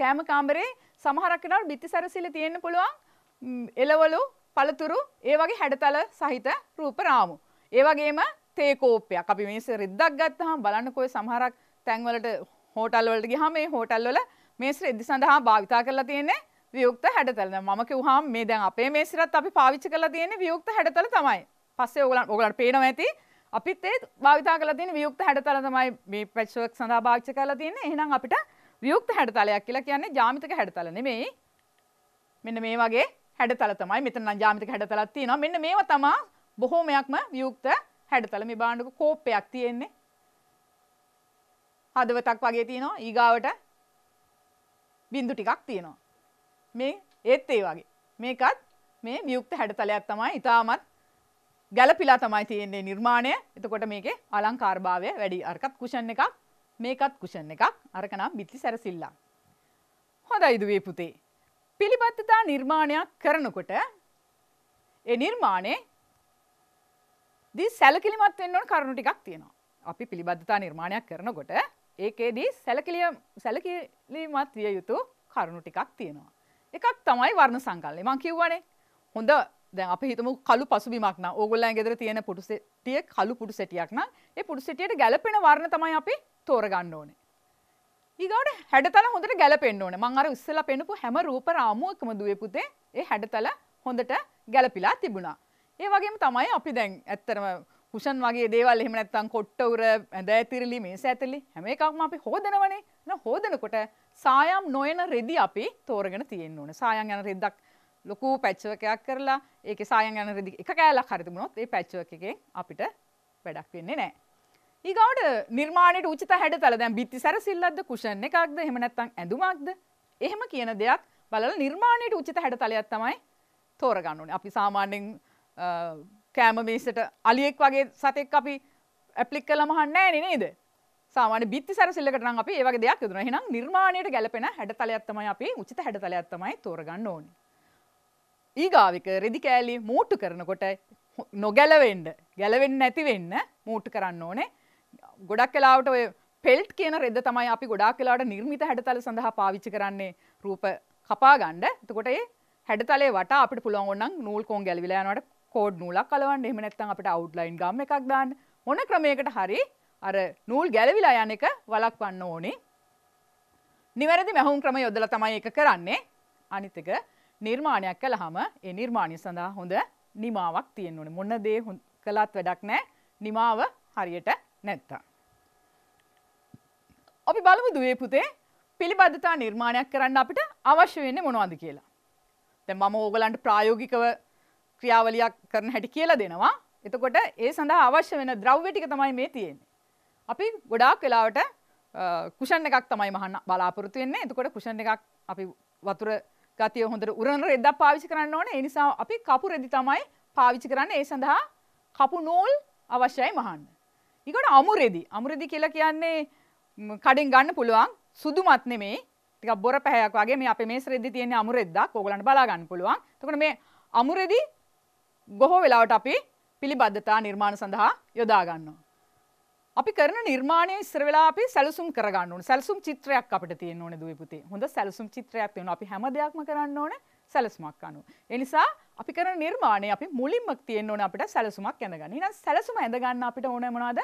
කෑම කාමරේ සමහරක් වෙලාවට බිත්ති සැරසිලි තියෙන්න පුළුවන් එළවලු පළතුරු ඒ වගේ හැඩතල සහිත රූප රාමු ඒ වගේම තේ කෝප්පයක් අපි මේස රිද්දක් ගත්තාම බලන්නකෝ සමහරක් තැන්වලට හෝටල් වලට ගියාම මේ හෝටල් වල මේස රෙද්දි සඳහා භාවිතා කරලා තියෙන්නේ වියුක්ත හැඩතල. දැන් මම කිව්වහම මේ දැන් අපේ මේසිරත් අපි පාවිච්චි කරලා තියෙන්නේ වියුක්ත හැඩතල තමයි. පස්සේ ඔයගලන් ඔයගලන්ට පේනවා ඇති අපිත් ඒ භාවිතා කරලා තියෙන වියුක්ත හැඩතල තමයි මේ පැච්ච්වර්ක් සඳහා භාවිතා කරලා තියෙන්නේ. එහෙනම් අපිට වියුක්ත හැඩතලයක් කියලා කියන්නේ ජ්‍යාමිතික හැඩතල නෙමෙයි. මෙන්න මේ වගේ හැඩතල තමයි. මෙතන නම් ජ්‍යාමිතික හැඩතලක් තියෙනවා. මෙන්න මේවා තමයි බොහෝමයක්ම වියුක්ත හැඩතල. මේ බලන්නකො කෝප්පයක් තියෙන්නේ. හදවතක් වගේ තියෙනවා. ඊගාවට බින්දු ටිකක් තියෙනවා. මේ ඒත් ඒ වගේ. මේකත් මේ වියුක්ත හැඩතලයක් තමයි ඉතාමත් ගැලපිලා තමයි තියෙන්නේ නිර්මාණය. එතකොට මේකේ අලංකාරභාවය වැඩි. අරකත් කුෂන් එකක්, මේකත් කුෂන් එකක්. අරක නම් බිත්ති සැරසිල්ලක්. හොඳයි දුවේ පුතේ. පිළිබද්ධතා නිර්මාණයක් කරනකොට ඒ නිර්මාණේ දී සැලකිලිමත් වෙන්න ඕන කරුණු ටිකක් තියෙනවා. අපි පිළිබද්ධතා නිර්මාණයක් කරනකොට ඒකේදී සැලකිලිය සැලකිලිමත් විය යුතු කරුණු ටිකක් තියෙනවා. එකක් තමයි වර්ණ සංගල්ලේ මං කිව්වනේ හොඳ දැන් අපි හිතමු කළු පසුබිමක් නම් ඕගොල්ලන් ගෙදර තියෙන පුටු සෙට්ටියේ කළු පුටු සෙටියක් නම් ඒ පුටු සෙටියට ගැළපෙන වර්ණ තමයි අපි තෝරගන්න ඕනේ. ඊගොඩ හැඩතල හොඳට ගැළපෙන්න ඕනේ. මං අර ඉස්සෙල්ලා පෙන්නපු හැම රූප රාමුවකම දුවේ පුතේ ඒ හැඩතල හොඳට ගැළපිලා තිබුණා. ඒ වගේම තමයි අපි දැන් ඇත්තටම කුෂන් වගේ දේවල් එහෙම නැත්නම් කොට්ට උර ඇඳ ඇතිරිලි මේස ඇතිරිලි හැම එකක්ම අපි හොදනවනේ. නෝ හොදනකොට සායම් නොයන රෙදි අපි තෝරගෙන තියෙන්න ඕනේ. සායම් යන රෙද්දක් ලොකු පැච්චවකයක් කරලා ඒක සායම් යන රෙදි එක කෑල්ලක් හරි තිබුණොත් ඒ පැච්චවක එකෙන් අපිට වැඩක් වෙන්නේ නැහැ. ඊගාවට නිර්මාණයට උචිත හැඩතල දැන් බිත්ති සැරසිල්ලක්ද කුෂන් එකක්ද එහෙම නැත්නම් ඇඳුමක්ද එහෙම කියන දෙයක් බලලා නිර්මාණයට උචිත හැඩතලයක් තමයි තෝරගන්න ඕනේ. අපි සාමාන්‍යයෙන් කෑම මේසට අලියෙක් වගේ සතෙක් අපි ඇප්ලික් කළාම අහන්නේ නැහැ නේද? සාමාන්‍ය බිත්ති සැරසිල්ලකට නම් අපි ඒ වගේ දෙයක් යොදනවා. එහෙනම් නිර්මාණයට ගැලපෙන හැඩතලයක් තමයි අපි උචිත හැඩතලයක් තමයි තෝරගන්න ඕනේ. ඊගාවික රෙදි කෑලි මෝට්ටු කරනකොට නොගැලවෙන්ඩ ගැලවෙන්න නැතිවෙන්න මූට්ට කරන්න ඕනේ. ගොඩක් කලාවට ඔය පෙල්ට් කියන රෙද තමයි අපි ගොඩක් කලාට නිර්මිත හැඩතල සඳහා පාවිච්චි කරන්නේ රූප කපාගණ්ඩ එතකොට ඒ හැඩතලේ වට අපිට පුළුවන් ඕනම් නූල් කෝන් ගැලවිලා යනවට කෝඩ් නූලක් කලවන්න එහෙම නැත්නම් අපිට අවුට්ලයින් ගම් එකක් දාන්න ඕන ක්‍රමයකට හරි අර නූල් ගැලවිලා යන එක වලක්වන්න ඕනේ. නිවැරදි මැහුම් ක්‍රම යොදලා තමයි ඒක කරන්නේ. අනිත් එක නිර්මාණයක් කළාම ඒ නිර්මාණය සඳහා හොඳ නිමාවක් තියෙන්න ඕනේ. මොන දේ කළත් වැඩක් නැහැ. නිමාව හරියට නැත්තම්. අපි බලමු දුවේ පුතේ පිළිබද්ධතා නිර්මාණයක් කරන්න අපිට අවශ්‍ය වෙන්නේ මොනවද කියලා. දැන් මම ඕගලන්ට ප්‍රායෝගිකව ක්‍රියාවලියක් කරන හැටි කියලා දෙනවා. එතකොට ඒ සඳහා අවශ්‍ය වෙන ද්‍රව්‍ය ටික තමයි මේ තියෙන්නේ. අපි ගොඩාක් වෙලාවට කුෂන් එකක් තමයි මහන්න බලාපොරොත්තු වෙන්නේ. එතකොට කුෂන් එකක් අපි වතුර ගතිය හොඳට උරන රෙද්දක් පාවිච්චි කරන්න ඕනේ. ඒ නිසා අපි කපු රෙදි තමයි පාවිච්චි කරන්නේ. ඒ සඳහා කපු නූල් අවශ්‍යයි මහන්න. ඊකට අමු රෙදි. අමු රෙදි කියලා කියන්නේ කඩෙන් ගන්න පුළුවන් සුදුමත් නෙමෙයි. ටිකක් බොර පැහැයක් වගේ මේ අපේ මේස් රෙදි තියෙන අමු රෙද්දක්. ඕගොල්ලන්ට බලා ගන්න පුළුවන්. එතකොට මේ අමු රෙදි බොහෝ වෙලාවට අපි පිළිබද්ධතා නිර්මාණ සඳහා යොදා ගන්නවා. අපි කරන නිර්මාණය ඉස්සර වෙලා අපි සැලසුම් කරගන්න ඕන. සැලසුම් චිත්‍රයක් අපිට තියෙන්න ඕනේ දුවේ පුතේ. හොඳ සැලසුම් චිත්‍රයක් තියෙනවා. අපි හැම දෙයක්ම කරන්න ඕනේ සැලසුමක් අනුව. ඒ නිසා අපි කරන නිර්මාණය අපි මුලින්ම තියෙන්න ඕනේ අපිට සැලසුමක් ඇඳගන්න. එහෙනම් සැලසුම ඇඳගන්න අපිට ඕනේ මොනවද?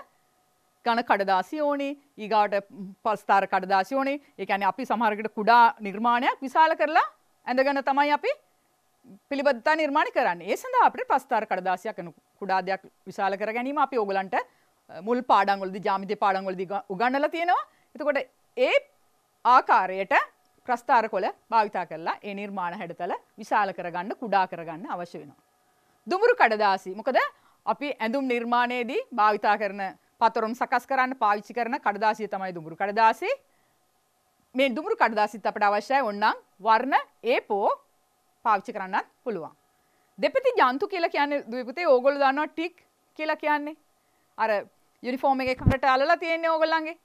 ඝන කඩදාසි ඕනේ. ඊගාට පස්තර කඩදාසි ඕනේ. ඒ කියන්නේ අපි සමහරකට කුඩා නිර්මාණයක් විශාල කරලා ඇඳගෙන තමයි අපි පිළිබඳතා නිර්මාණ කරන්නේ. ඒ සඳහා අපිට පස්තර කඩදාසියක් කුඩා දෙයක් විශාල කර ගැනීම අපි ඕගලන්ට මුල් පාඩංගොලදි ජාමිති පාඩංගොලදි උගන්නල තියෙනවා එතකොට ඒ ආකාරයට ප්‍රස්ථාර කොළ භාවිතා කරලා ඒ නිර්මාණ හැඩතල විශාල කරගන්න කුඩා කරගන්න අවශ්‍ය වෙනවා. දුමුරු කඩදාසි මොකද අපි ඇඳුම් නිර්මාණයේදී භාවිතා කරන පතරම් සකස් කරන්න පාවිච්චි කරන කඩදාසිය තමයි දුමුරු කඩදාසි. මේ දුමුරු කඩදාසිත් අපට අවශ්‍යයි ඔන්නම් වර්ණ ඒපෝ පාවිච්චි කරන්නත් පුළුවන්. දෙපති ජන්තු කියලා කියන්නේ දුවපතේ ඕගොල්ලෝ දන්නවා ටික් කියලා කියන්නේ අර යුනිෆෝර්ම් එක එකට අලලා තියෙන්නේ ඕගොල්ලන්ගේ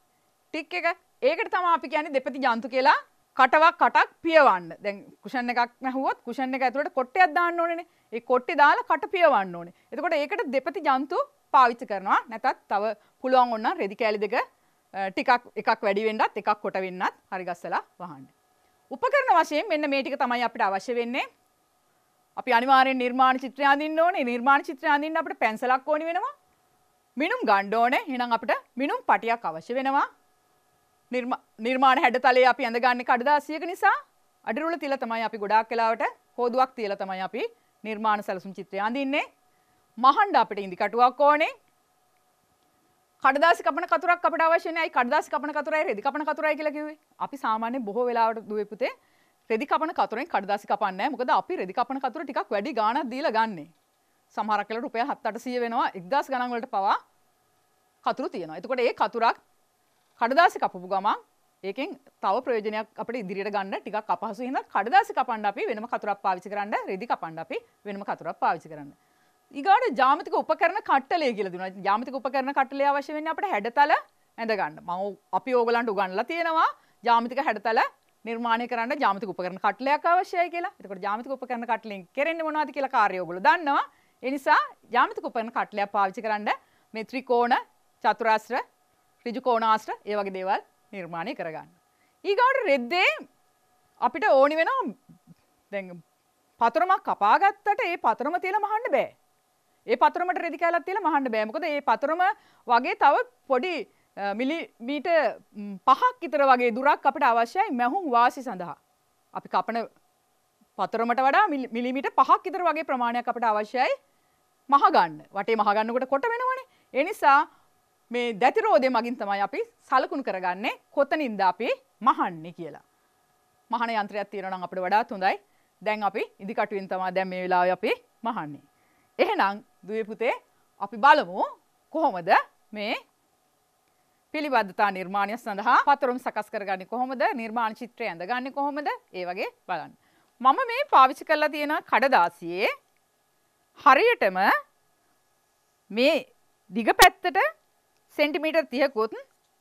ටික් එක. ඒකට තමයි අපි කියන්නේ දෙපති ජන්තු කියලා කටවක් කටක් පියවන්න. දැන් කුෂන් එකක් නැහුවොත් කුෂන් එක ඇතුළට කොට්ටයක් දාන්න ඕනේනේ. ඒ කොට්ටේ දාලා කට පියවන්න ඕනේ. එතකොට ඒකට දෙපති ජන්තු පාවිච්චි කරනවා. නැතත් තව පුළුවන් ඕන රෙදි කෑලි දෙක ටිකක් එකක් වැඩි වෙන්නත් එකක් කොට වෙන්නත් හරි ගස්සලා වහන්න. උපකරණ වශයෙන් මෙන්න මේ ටික තමයි අපිට අවශ්‍ය වෙන්නේ. අපි අනිවාර්යෙන් නිර්මාණ චිත්‍රය අඳින්න ඕනේ. නිර්මාණ චිත්‍රය අඳින්න අපිට පැන්සලක් ඕනි වෙනවා. මිනුම් ගණ්ඩෝනේ හිනම් අපට මිනුම් පටියක් අවශ්‍ය වෙනවා නිර්මාණ හැඩ තලේ අපි ඇඳගන්න කඩදාසියක නිසා අඩිරුල තිල තමයි අපි ගොඩාක් කලාවට හෝදුවක් තියල තමයි අපි නිර්මාණ සැලසුම් චිත්‍රය අඳින්නේ මහන්ඩ අපට ඉදිකටුවක් ඕනේ කඩදාසි කපන කතුරක් අපට අවශ්‍ය නැහැ. කඩදාසි කපන කතුරයි රෙදි කපන කතුරයි කියලා කිව්වේ. අපි සාමාන්‍යයෙන් බොහෝ වෙලාවට දුවේ පුතේ රෙදි කපන කතුරෙන් කඩදාසි කපන්නේ නැහැ. මොකද අපි රෙදි කපන කතුර ටිකක් වැඩි ගාණක් දීලා ගන්නේ. සමහරකල රුපය හත්තට සිය වෙනවා එක්දස් ගණන්වලට පවා කතුරු තියෙනවා එතකොට ඒ කතුරක් කඩදාසි කපපු ගමන් ඒකෙන් තව ප්‍රයෝජනයක් අපට ඉදිරියට ගන්න ටිකක් අපහසු හින්දා කඩදාසි කපන්න අපි වෙනම කතුරක් පාවිච්චි කරන්න රෙදි කපන්න අපි වෙනම කතුරක් පාවිච්චි කරන්න. ඊගාට ජාමිතික උපකරණ කට්ටලය කියලා දුනා. ජාමිතික උපකරණ කට්ටලය අවශ්‍ය වෙන්නේ අපිට හැඩතල ඇඳ ගන්න. මම අපි ඕගලන්ට උගන්ලා තියෙනවා ජාමිතික හැඩතල නිර්මාණය කරන්න ජාමිතික උපකරණ කට්ටලයක් අවශ්‍යයි කියලා. එතකොට ජාමිතික උපකරණ කට්ටලෙන් කරන්නේ මොනවද කියලා කාර්යය ඔයගොල්ලෝ දන්නවා. එනිසා ජාමිතික උපකරණ කට්ලයක් පාවිච්චි කරන්න මේ ත්‍රිකෝණ චතුරාස්‍ර ඍජු කෝණාස්‍ර ඒ වගේ දේවල් නිර්මාණය කරගන්න. ඊගාට රෙද්දේ අපිට ඕනි වෙනවා දැන් පතරමක් කපාගත්තට ඒ පතරම තියලා මහන්න බෑ. ඒ පතරමට රෙදි කැලක් තියලා මහන්න බෑ. මොකද ඒ පතරම වගේ තව පොඩි මිලිමීටර් පහක් විතර වගේ දුරක් අපිට අවශ්‍යයි මැහුම් වාසි සඳහා. අපි කපන පතරමට වඩා මිලිමීටර් පහක් විතර වගේ ප්‍රමාණයක් අපිට අවශ්‍යයි මහගන්න වටේ මහගන්නකොට කොට වෙනවනේ එනිසා මේ දැතිරෝධය මගින් තමයි අපි සලකුණු කරගන්නේ කොතනින්ද අපි මහන්නේ කියලා. මහන යන්ත්‍රයක් තියෙනවා නම් අපිට වඩාත් හොඳයි. දැන් අපි ඉදිකටුවෙන් තමයි දැන් මේ වෙලාවේ අපි මහන්නේ. එහෙනම් දුවේ පුතේ අපි බලමු කොහොමද මේ පිළිබද්ධතා නිර්මාණය සඳහා පතරම් සකස් කරගන්නේ කොහොමද? නිර්මාණ චිත්‍රය ඇඳගන්නේ කොහොමද? ඒ වගේ බලන්න. මම මේ පාවිච්චි කරලා තියෙන කඩදාසියේ හරියටම මේ දිග පැත්තට සෙන්ටිමීටර් 30කුත්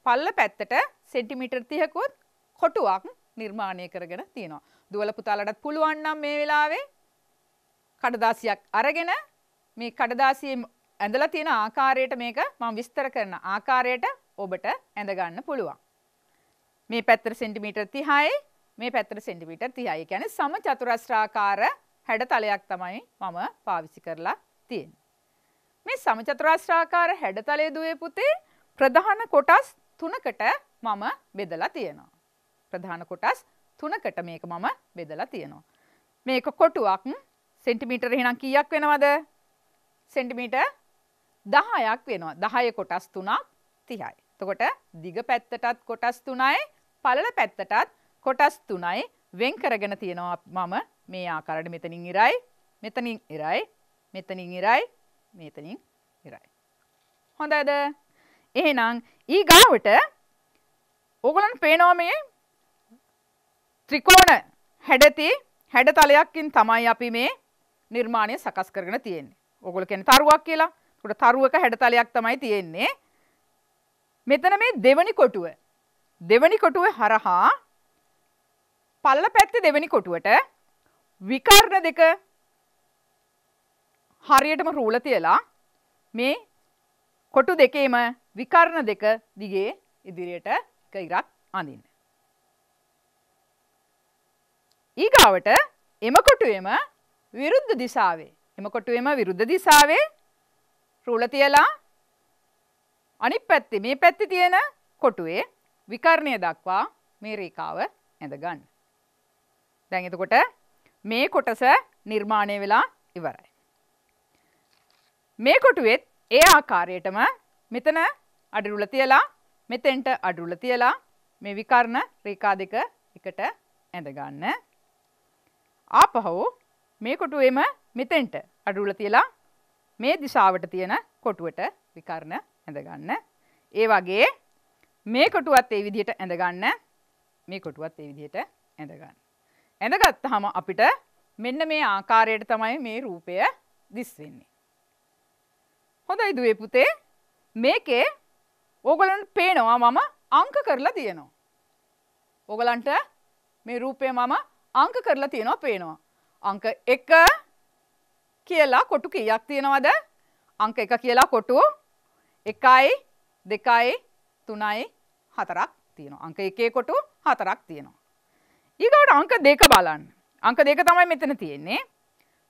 පල්ල පැත්තට සෙන්ටිමීටර් 30කුත් කොටුවක් නිර්මාණය කරගෙන තියෙනවා. දුවල පුතාලටත් පුළුවන් නම් මේ වෙලාවේ කඩදාසියක් අරගෙන මේ කඩදාසියේ ඇඳලා තියෙන ආකාරයට මේක මම විස්තර කරන ආකාරයට ඔබට ඇඳ ගන්න පුළුවන්. මේ පැත්තට සෙන්ටිමීටර් 30යි මේ පැත්තට සෙන්ටිමීටර් 30යි. ඒ කියන්නේ සම චතුරස්‍රාකාර හැඩ තලයක් තමයි මම පාවිසි කරලා තියෙන්. මේ සමචතරාශ්‍රාකාර හැඩතලේ දුවේ පුතේ ප්‍රධාන කොටස් තුනකට මම බෙදලා තියෙනවා. ප්‍රධාන කොටස් තුනකට මේක මම බෙදලා තියෙනවා. මේක කොටුවක් සෙන්ටිමීටර් එහෙනම් කීයක් වෙනවද? සෙන්ටිමීටර් 10ක් වෙනවා. 10 කොටස් තුනක් 30යි. එතකොට දිග පැත්තටත් කොටස් තුනයි, පළල පැත්තටත් කොටස් තුනයි වෙන් කරගෙන තියෙනවා මම මේ ආකාරයට මෙතනින් ඉරයි මෙතනින් ඉරයි මෙතනින් ඉරයි මෙතනින් ඉරයි. හොඳයිද? එහෙනම් ඊගාවට ඕගොල්ලන් පේනවා මේ ත්‍රිකෝණ හැඩති හැඩ තලයක්කින් තමයි අපි මේ නිර්මාණය සකස් කරගෙන තියෙන්නේ. ඕගොල්ලෝ කියන්නේ තරුවක් කියලා. ඒකට තරුවක හැඩ තලයක් තමයි තියෙන්නේ. මෙතන මේ දෙවනි කොටුව. දෙවනි කොටුවේ හරහා පල්ල පැත්තේ දෙවනි කොටුවට විකර්ණ දෙක හරියටම රූල තියලා මේ කොටු දෙකේම විකර්ණ දෙක දිගේ ඉදිරියට එක ඉරක් අඳින්න. ඊගාවට එම කොටුවෙම විරුද්ධ දිසාවේ එම කොටුවෙම විරුද්ධ දිසාවේ රූල තියලා අනිත් පැත්තේ මේ පැත්තේ තියෙන කොටුවේ විකර්ණය දක්වා මේ රේඛාව ඇඳ ගන්න. දැන් එතකොට මේ කොටස නිර්මාණය වෙලා ඉවරයි. මේ කොටුවෙත් ඒ ආකාරයටම මෙතන අඩිරුල තියලා මෙතෙන්ට අඩිරුල තියලා මේ විකර්ණ රේඛා දෙක එකට ඇඳ ගන්න. ආපහු මේ කොටුවේම මෙතෙන්ට අඩිරුල තියලා මේ දිශාවට තියෙන කොටුවට විකර්ණ ඇඳ ගන්න. ඒ වගේ මේ කොටුවත් ඒ විදිහට ඇඳ ගන්න. මේ කොටුවත් ඒ විදිහට ඇඳ ගන්න. ඇඳගත්තහම අපිට මෙන්න මේ ආකාරයට තමයි මේ රූපය දිස්වෙන්නේ. හොඳයි දුවේ පුතේ මේකේ ඕගලන්ට පේනවා මම අංක කරලා තියෙනවා. ඕගලන්ට මේ රූපය මම අංක කරලා තියෙනවා පේනවා. අංක එක කියලා කොටු කීයක් තියෙනවද? අංක එක කියලා කොටු එකයි දෙකයි තුනයි හතරක් තියෙනවා. අංක එකේ කොටු හතරක් තියෙනවා. ඊගවට අංක දෙක බලන්න. අංක දෙක තමයි මෙතන තියෙන්නේ.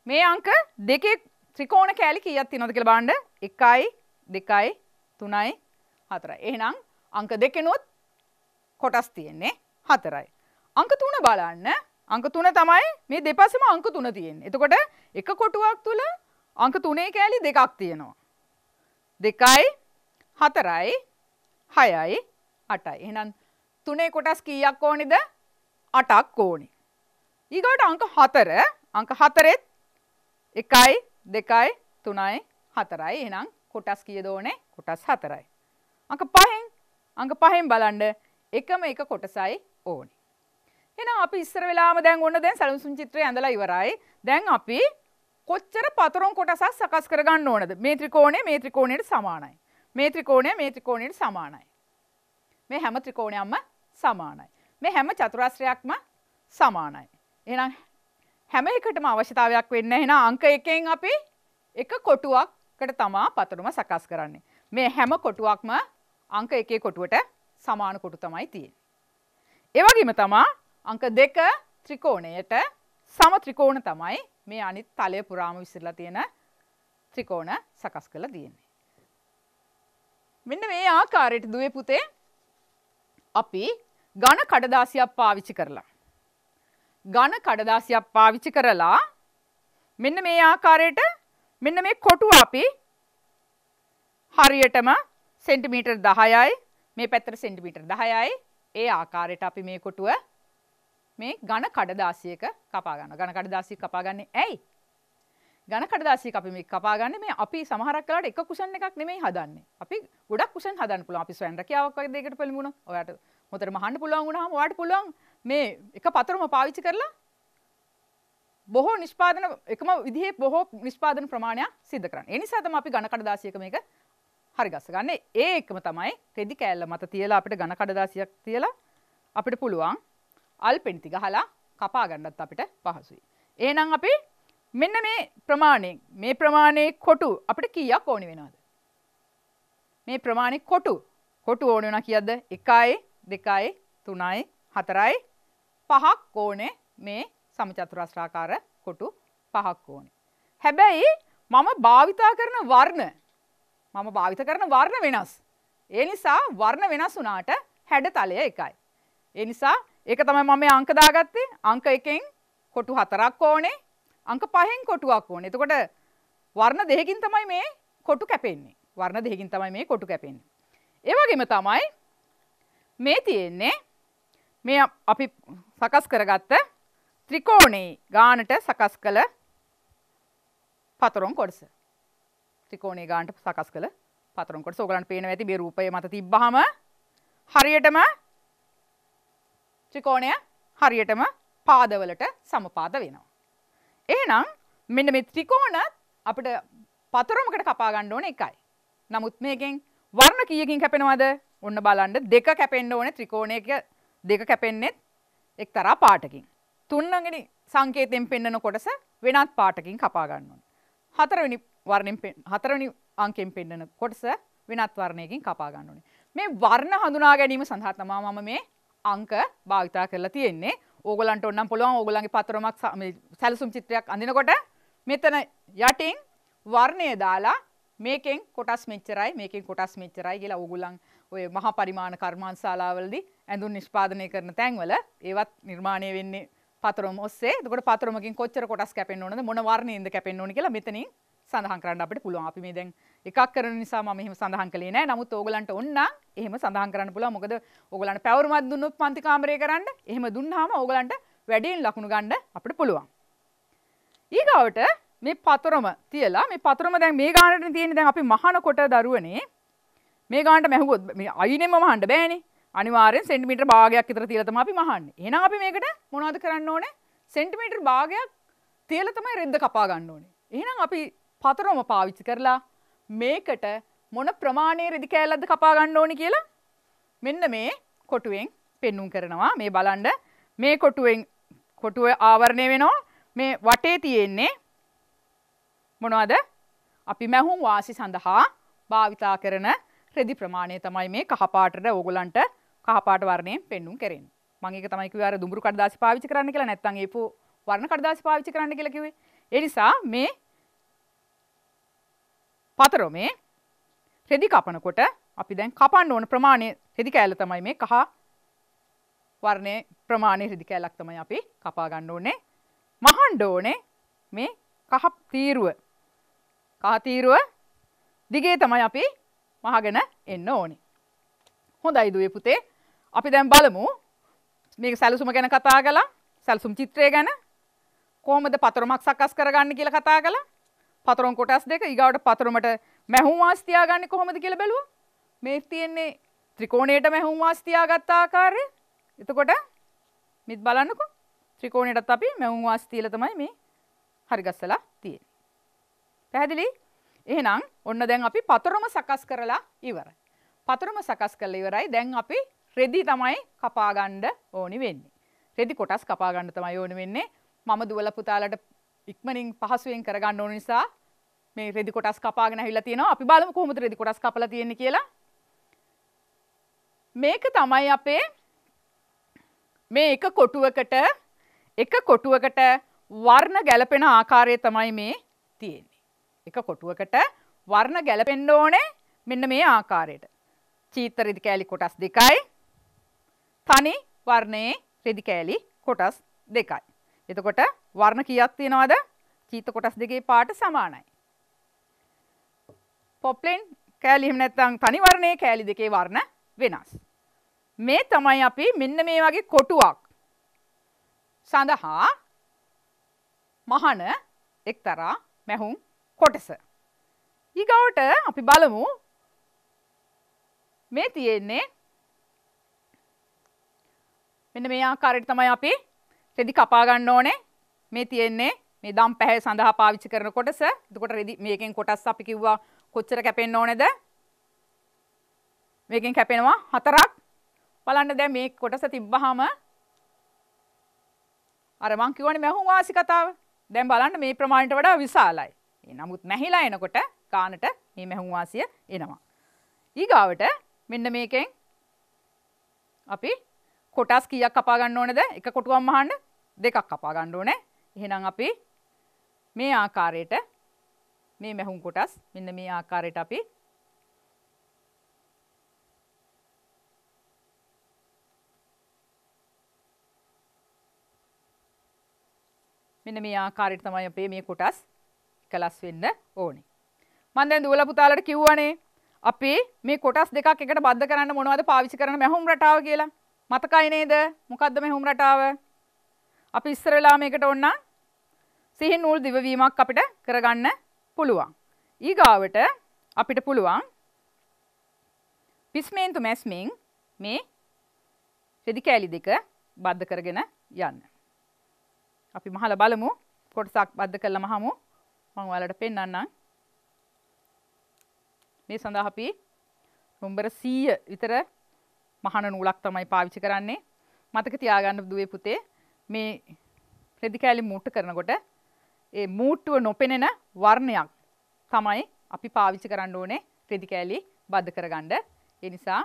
මේ අංක දෙකේ ත්‍රිකෝණ කෑලි කීයක් තියෙනවද කියලා බලන්න. 1යි 2යි 3යි 4යි. එහෙනම් අංක දෙකෙනුත් කොටස් තියෙන්නේ 4යි. අංක 3 බලන්න. අංක 3 තමයි මේ දෙපසම අංක 3 තියෙන්නේ. එතකොට එක කොටුවක් තුල අංක 3ේ කෑලි දෙකක් තියෙනවා. 2යි 4යි 6යි 8යි. එහෙනම් 3ේ කොටස් කීයක් ඕනේද? අටක් ඕනි. ඊගොට අංක හතර අංක හතරෙත් එකයි දෙකයි තුනයි හතරයි එනම් කොටස් කියද ඕනේ කොටස් හතරයි. අංක පහෙන් අංක පහෙන් බලන්ඩ එකම එක කොටසයි ඕනි. එනම් අපි ඉස්සර වෙලාම දැන් ඔන්න දැන් සැලුසුම් චිත්‍රය ඇඳලා ඉවරයි. දැන් අපි කොච්චර පතරොන් කොටසක් සකස් කරගන්න ඕනද? මේ ත්‍රිකෝණය මේ ත්‍රිකෝණයට සමානයි. මේ ත්‍රිකෝණය මේ ත්‍රිකෝණයට සමානයි. මේ හැම ත්‍රිකෝණයක්ම සමානයි. මේ හැම චතුරස්‍රයක්ම සමානයි. එහෙනම් හැම එකටම අවශ්‍යතාවයක් වෙන්නේ එහෙනම් අංක එකෙන් අපි එක කොටුවක්කට තමා පතනම සකස් කරන්නේ. මේ හැම කොටුවක්ම අංක එකේ කොටුවට සමාන කොටු තමයි තියෙන්නේ. ඒ වගේම තමා අංක දෙක ත්‍රිකෝණයට සම ත්‍රිකෝණ තමයි මේ අනිත් තලය පුරාම විසිරලා තියෙන ත්‍රිකෝණ සකස් කරලා තියෙන්නේ. මෙන්න මේ ආකාරයට දුවේ පුතේ අපි ඝන කඩදාසියක් පාවිච්චි කරලා. ඝන කඩදාසියක් පාවිච්චි කරලා මෙන්න මේ ආකාරයට මෙන්න මේ කොටුව අපි හරියටම සෙන්ටිමීටර් 10යි මේ පැත්තට සෙන්ටිමීටර් 10යි ඒ ආකාරයට අපි මේ කොටුව මේ ඝන කඩදාසියක කපා ගන්නවා. ඝන කඩදාසියක කපා ගන්නේ ඇයි? ඝන කඩදාසියක අපි මේ කපා ගන්නේ මේ අපි සමහරක් වෙලාවට එක කුෂන් එකක් නෙමෙයි හදන්නේ. අපි ගොඩක් කුෂන් හදන්න පුළුවන්. අපි ස්වයන් රැකියාවක් වගේ දෙයකට පෙළඹුණා. ඔයාලට හොතට මහන්න පුළුවන් වුණහම වාට පුළුවන් මේ එක පතරම පාවිච්චි කරලා බොහෝ නිෂ්පාදන එකම විදිහේ බොහෝ නිෂ්පාදන ප්‍රමාණයක් සිද්ධ කරන්න. ඒ නිසා තමයි අපි ඝන කඩදාසියක මේක හරි ගස්ස ගන්න. ඒ එකම තමයි රෙදි කෑල්ල මත තියලා අපිට ඝන කඩදාසියක් තියලා අපිට පුළුවන් අල්පෙන්ති ගහලා කපා ගන්නත් අපිට පහසුයි. එහෙනම් අපි මෙන්න මේ ප්‍රමාණය මේ ප්‍රමාණයේ කොටු අපිට කීයක් ඕනි වෙනවද? මේ ප්‍රමාණයේ කොටු කොටු ඕන වෙනවා කියද්ද 1 දෙකයි තුනයි හතරයි පහක් ඕනේ මේ සමචතුරස්්‍රාකාර කොටු පහක් ඕනේ. හැබැයි මම භාවිතා කරන වර්ණ මම භාවිත කරන වර්ණ වෙනස්. ඒ නිසා වර්ණ වෙනස් වුනාට හැඩ තලය එකයි. ඒ නිසා ඒක තමයි මම අංකදාගත්තේ අංක එකෙන් කොටු හතරක් ඕනේ අංක පහෙන් කොටුවක් ඕනේ. එතකොට වර්ණ දෙහකින් තමයි මේ කොටු කැපෙන්නේ. වර්ණ දෙහකින් තමයි මේ කොටු කැපෙන්නේ. ඒ වගේම තමයි මේ තියෙන්නේ මේ අපි සකස් කරගත්ත ත්‍රිකෝණේ ගානට සකස් කළ පතරොන් කොටස. ත්‍රිකෝණේ ගානට සකස් කළ පතරොන් කොටස. ඕගලන්ට පේනවා ඇති මේ රූපය මත තිබ්බහම හරියටම ත්‍රිකෝණය හරියටම පාදවලට සමපාද වෙනවා. එහෙනම් මෙන්න මේ ත්‍රිකෝණ අපිට පතරොමකට කපා ගන්න ඕනේ එකයි. නමුත් මේකෙන් වර්ණ කීයකින් කැපෙනවද? ඔන්න බලන්ඩ දෙක කැපෙන්ඩ ඕන ත්‍රිකෝණයක දෙක කැපෙන්නෙත් එක් තරා පාටකින්. තුන්නගෙන සංකේතයෙන් පෙන්න්නන කොටස වෙනත් පාටකින් කපාගන්නුන්. හතරනි වර්ණෙන් හතරනි අංකෙන් පෙන්න්නන කොටස වෙනත් වර්ණයකින් කපාගන්නුනේ. මේ වර්ණ හඳුනා ගැනීම සඳහා තමා මම මේ අංක භාවිතා කරලා තියෙන්නේ ඕගලන්ට ඔන්නම් පුළුවන් ඕගලන්ගේ පතරමක් සැලසුම් චිත්‍රයක් අඳිනකොට මෙතන යටින් වර්ණය දාලා මේකෙන් කොටස් මෙච්චරයි මේකෙන් කොටස් මෙච්චරයි කියලා ඕගොල්ලන් ඔය මහ පරිමාණ කර්මාන්ශාලාවලදී ඇඳුම් නිෂ්පාදනය කරන තැන්වල ඒවත් නිර්මාණය වෙන්නේ පතරම ඔස්සේ එතකොට පතරමකින් කොච්චර කොටස් කැපෙන්න ඕනද මොන වර්ණයෙන්ද කැපෙන්න ඕන කියලා මෙතනින් සඳහන් කරන්න අපිට පුළුවන්. අපි මේ දැන් එකක් කරන නිසා මම එහෙම සඳහන් කළේ නෑ. නමුත් ඕගලන්ට ඕන එහෙම සඳහන් කරන්න පුළුවන්. මොකද ඕගලන්ට පැවරුමක් දුන්නොත් පන්ති කාමරේ කරන්න. එහෙම දුන්නාම ඕගලන්ට වැඩියෙන් ලකුණු ගන්න අපිට පුළුවන්. ඊගාවට මේ පතරම තියලා මේ පතරම දැන් මේ ගානට තියෙන දැන් අපි මහන කොට දරුවනේ මේ ගානට මැහුවොත් මේ අයිනෙම මහන්ඩ බෑනේ අනිවාර්යෙන් සෙන්ටිමීටර් භාගයක් විතර තියලා තමයි අපි මහන්නේ. එහෙනම් අපි මේකට මොනවද කරන්න ඕනේ? සෙන්ටිමීටර් භාගයක් තියලා තමයි රෙද්ද කපා ගන්න ඕනේ. එහෙනම් අපි පතරම පාවිච්චි කරලා මේකට මොන ප්‍රමාණයේ රෙදි කෑල්ලක්ද කපා ගන්න ඕනේ කියලා මෙන්න මේ කොටුවෙන් පෙන්눔 කරනවා. මේ බලන්න මේ කොටුවෙන් කොටුව ආවරණය වෙනවා. මේ වටේ තියෙන්නේ මොනවද? අපි මැහුම් වාසි සඳහා භාවිතා කරන රෙදි ප්‍රමාණය තමයි මේ කහපාටට ඕගොල්ලන්ට කහපාට වර්ණයෙන් පෙන්වුම් කරන්නේ. මම ඒක තමයි කිව්වේ අර දුඹුරු කඩදාසි පාවිච්චි කරන්න කියලා නැත්නම් ඒපු වර්ණ කඩදාසි පාවිච්චි කරන්න කියලා කිව්වේ. ඒ නිසා මේ පතරොමේ රෙදි කපනකොට අපි දැන් කපන්න ඕන ප්‍රමාණය රෙදි කෑල්ල තමයි මේ කහ වර්ණය ප්‍රමාණය රෙදි කෑල්ලක් තමයි අපි කපා ගන්න ඕනේ. මහන්ඩ ඕනේ මේ කහ තීරුව. කහ තීරුව දිගේ තමයි අපි වහගෙන එන්න ඕනි. හොඳයි දුවේ පුතේ. අපි දැන් බලමු මේක සැලසුම ගැන කතා කළා. සැලසුම් චිත්‍රය ගැන කොහොමද පතරමක් සකස් කරගන්න කියලා කතා කළා. පතරම් කොටස් දෙක ඊගාවට පතරමට මැහුම් වාස් තියාගන්නේ කොහොමද කියලා බැලුවා. මේ තියෙන්නේ ත්‍රිකෝණයට මැහුම් වාස් තියාගත්ත ආකාරය. එතකොට මෙත් බලන්නකෝ. ත්‍රිකෝණයටත් අපි මැහුම් වාස් තියලා තමයි මේ හරිගස්සලා තියෙන්නේ. පැහැදිලි? එහෙනම් ඔන්න දැන් අපි පතරම සකස් කරලා ඉවරයි. පතරම සකස් කරලා ඉවරයි. දැන් අපි රෙදි තමයි කපා ගන්න ඕනි වෙන්නේ. රෙදි කොටස් කපා ගන්න තමයි ඕනි වෙන්නේ. මම දුවල පුතාලට ඉක්මනින් පහසුවෙන් කරගන්න ඕන නිසා මේ රෙදි කොටස් කපාගෙන ඇවිල්ලා තියෙනවා. අපි බලමු කොහොමද රෙදි කොටස් කපලා තියෙන්නේ කියලා. මේක තමයි අපේ මේ එක කොටුවකට එක කොටුවකට වර්ණ ගැලපෙන ආකාරය තමයි මේ තියෙන්නේ. එක කොටුවකට වර්ණ ගැලපෙන්ඩ ඕනේ මෙන්න මේ ආකාරයට. චීත රිදිකෑලි කොටස් දෙකයි තනි වර්ණයේ රිදිකෑලි කොටස් දෙකයි. එතකොට වර්ණ කියක් තියෙනවාද චීත කොටස් දෙකේ පාට සමානයි. පොප්ලෙන් කෑලිහිම නැත්තං තනි වර්ණයේ කෑලි දෙකේ වර්ණ වෙනස්. මේ තමයි අපි මෙන්න මේ වගේ කොටුවක් සඳහා මහන එක්තරා මැහුම් කොටස. ඊගවට අපි බලමු මේ තියෙන්නේ මෙන්න මේ ආකාරයට තමයි අපි රෙදි කපා ගන්න ඕනේ. මේ තියෙන්නේ මේ දම් පැහැ සඳහා පාවිච්චි කරන කොටස. එතකොට රෙදි මේකෙන් කොටස් අපි කිව්වා කොච්චර කැපෙන්න ඕනේද? මේකෙන් කැපෙනවා හතරක්. බලන්න දැන් මේ කොටස තිබ්බහම අර මං කිව්වනේ මැහුම් වාසි කතාව. දැන් බලන්න මේ ප්‍රමාණයට වඩා විශාලයි. නමුත් මැහිලා එනකොට කානට මේ මැහුම්වාසිය එනවා. ඊගාවට මෙන්න මේකෙන් අපි කොටස් කියක් කපා ගන්න ඕනද? එක කොටුවක් මහන්න දෙකක් කපා ගන්න ඕනේ. එහෙනම් අපි මේ ආකාරයට මේ මැහුම් කොටස් මෙන්න මේ ආකාරයට අපි මෙන්න මේ ආකාරයට තමයි අපේ මේ කොටස් එකලස් වෙන්න ඕනේ. මම දැන් දුවලා පුතාලට කිව්වනේ අපි මේ කොටස් දෙකක් එකට බද්ධ කරන්න මොනවද පාවිච්චි කරන මැහුම් රටාව කියලා. මතකයි නේද? මොකද්ද මැහුම් රටාව? අපි ඉස්සර වෙලා මේකට ඕන්න සිහි නූල් දිවවීමක් අපිට කරගන්න පුළුවන්. ඊගාවට අපිට පුළුවන් පිස්මේන්තු මැස්මින් මේ රෙදි කෑලි දෙක බද්ධ කරගෙන යන්න. අපි මහල බලමු කොටසක් බද්ධ කළම හමු මම ඔයාලට පෙන්වන්නම්. මේ සඳහා අපි නොම්බර 100 විතර මහන නූලක් තමයි පාවිච්චි කරන්නේ. මතක තියාගන්න දුවේ පුතේ මේ රෙදි කෑලි මූට්ට කරනකොට ඒ මූට්ටුව නොපෙනෙන වර්ණයක් තමයි අපි පාවිච්චි කරන්න ඕනේ රෙදි කෑලි බද්ධ කරගන්න. ඒ නිසා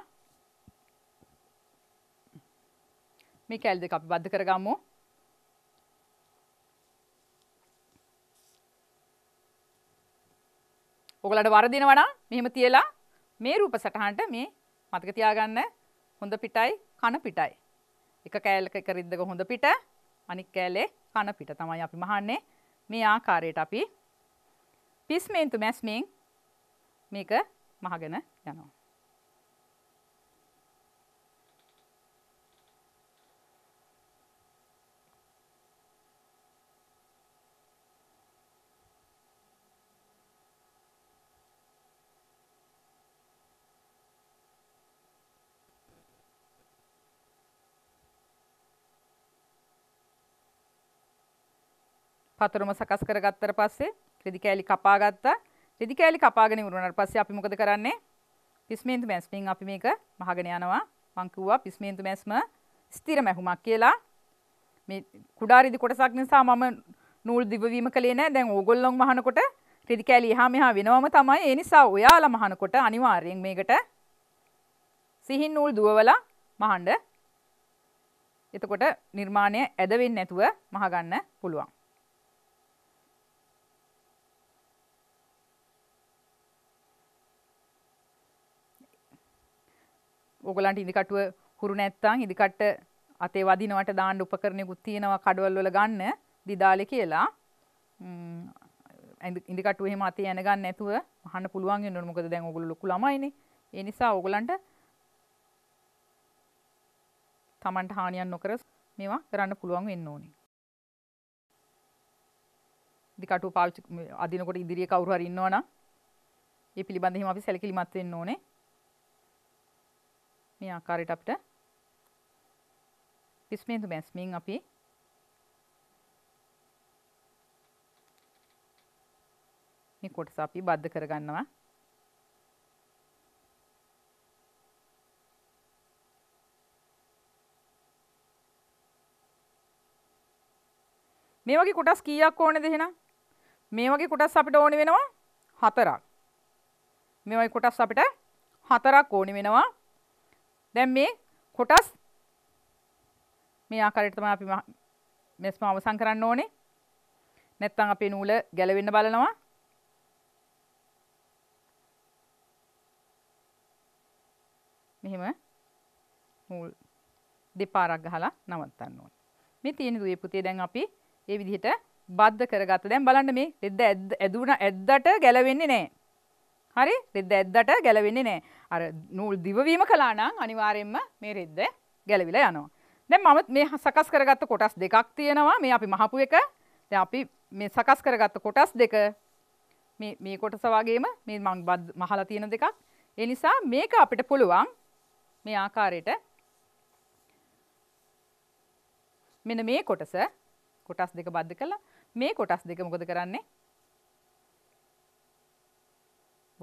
මේ කෑලි දෙක අපි බද්ධ කරගමු. ඔගලට වර්දිනවනම් මෙහෙම තියලා මේ රූප සටහනට මේ මතක තියාගන්න හොඳ පිටයි කන පිටයි. එක කෑල්ලක එක රිද්දක හොඳ පිට අනික් කෑල්ලේ කන පිට තමයි අපි මහන්නේ. මේ ආකාරයට අපි පිස්මේන්තු මැස්මෙන් මේක මහගෙන යනවා. පතරම සකස් කරගත්තට පස්සේ රෙදි කෑලි කපා ගත්තා. රෙදි කෑලි කපාගෙන ඉවරුණාට පස්සේ අපි මොකද කරන්නේ? පිස්මේන්තු මැස්මින් අපි මේක මහගෙන යනවා. මං කිව්වා පිස්මේන්තු මැස්ම ස්ථිර මැහුමක් කියලා. මේ කුඩා රෙදි කොටසක් නිසා මම නූල් දිවවීම කළේ නෑ. දැන් ඕගොල්ලෝ මහනකොට රෙදි කෑලි එහා මෙහා වෙනවම තමයි. ඒ නිසා ඔයාලා මහනකොට අනිවාර්යෙන් මේකට සිහින් නූල් දුවවලා මහන්ඩ එතකොට නිර්මාණය ඇදවෙන්න නැතුව මහගන්න පුළුවන්. ඔගලන්ට ඉදිකටුව හුරු නැත්තං ඉදිකට අතේ වදිනවට දාන්න උපකරණයකුත් තියෙනවා කඩවල් වල ගන්න දිදාලෙ කියලා ඉදිකටුව එහෙම අතේ යන ගන්න නැතුව අහන්න පුළුවන් වෙනවා මොකද දැන් ඔයගොල්ලෝ ලොකු ළමයිනේ ඒ නිසා ඔයගලන්ට Tamanට හානියක් නොකර මේවා කරන්න පුළුවන් වෙන්න ඕනේ ඉදිකටුව පාවිච්චි අදිනකොට ඉදිරියේ කවුරු හරි ඉන්නවනම් ඒ පිළිබඳව එහෙම අපි සැලකිලිමත් වෙන්න ඕනේ මේ ආකාරයට අපිට පිස්මේන්දු බැස්මින් අපි මේ කොටස අපි බද්ධ කරගන්නවා. මේ වගේ කොටස් කීයක් ඕනේද එහෙනම්? මේ වගේ කොටස් අපිට ඕනේ වෙනවා හතරක්. මේ වගේ කොටස් අපිට හතරක් ඕනේ වෙනවා. දැන් මේ කොටස් මේ ආකාරයට තමයි අපි මෙස්ම අවසන් කරන්න ඕනේ. නැත්නම් අපේ නූල ගැලවෙන්න බලනවා. මෙහෙම නූල් දෙපාරක් ගහලා නවත්තන්න ඕනේ. මේ තියෙන දුවේ පුතේ දැන් අපි ඒ විදිහට බද්ධ කරගත්ත. දැන් බලන්න මේ දෙද්ද ඇදුණා ඇද්දට ගැලවෙන්නේ නැහැ. හරි රෙද්ද ඇද්දට ගැලවෙන්නේ නෑ අර නූල් දිවවීම කලානම් අනිවාරයෙන්ම මේ රෙද්ද ගැලවිලා යනවා. දැන් මම මේ සකස් කරගත්ත කොටස් දෙකක් තියෙනවා මේ අපි මහපු එක. දැන් අපි මේ සකස් කරගත්ත කොටස් දෙක මේ මේ කොටස වගේම මේ මම මහලා තියෙන දෙකක්. ඒ නිසා මේක අපිට පුළුවන් මේ ආකාරයට මෙන්න මේ කොටස කොටස් දෙක බද්ධ කළා. මේ කොටස් දෙක මොකද කරන්නේ?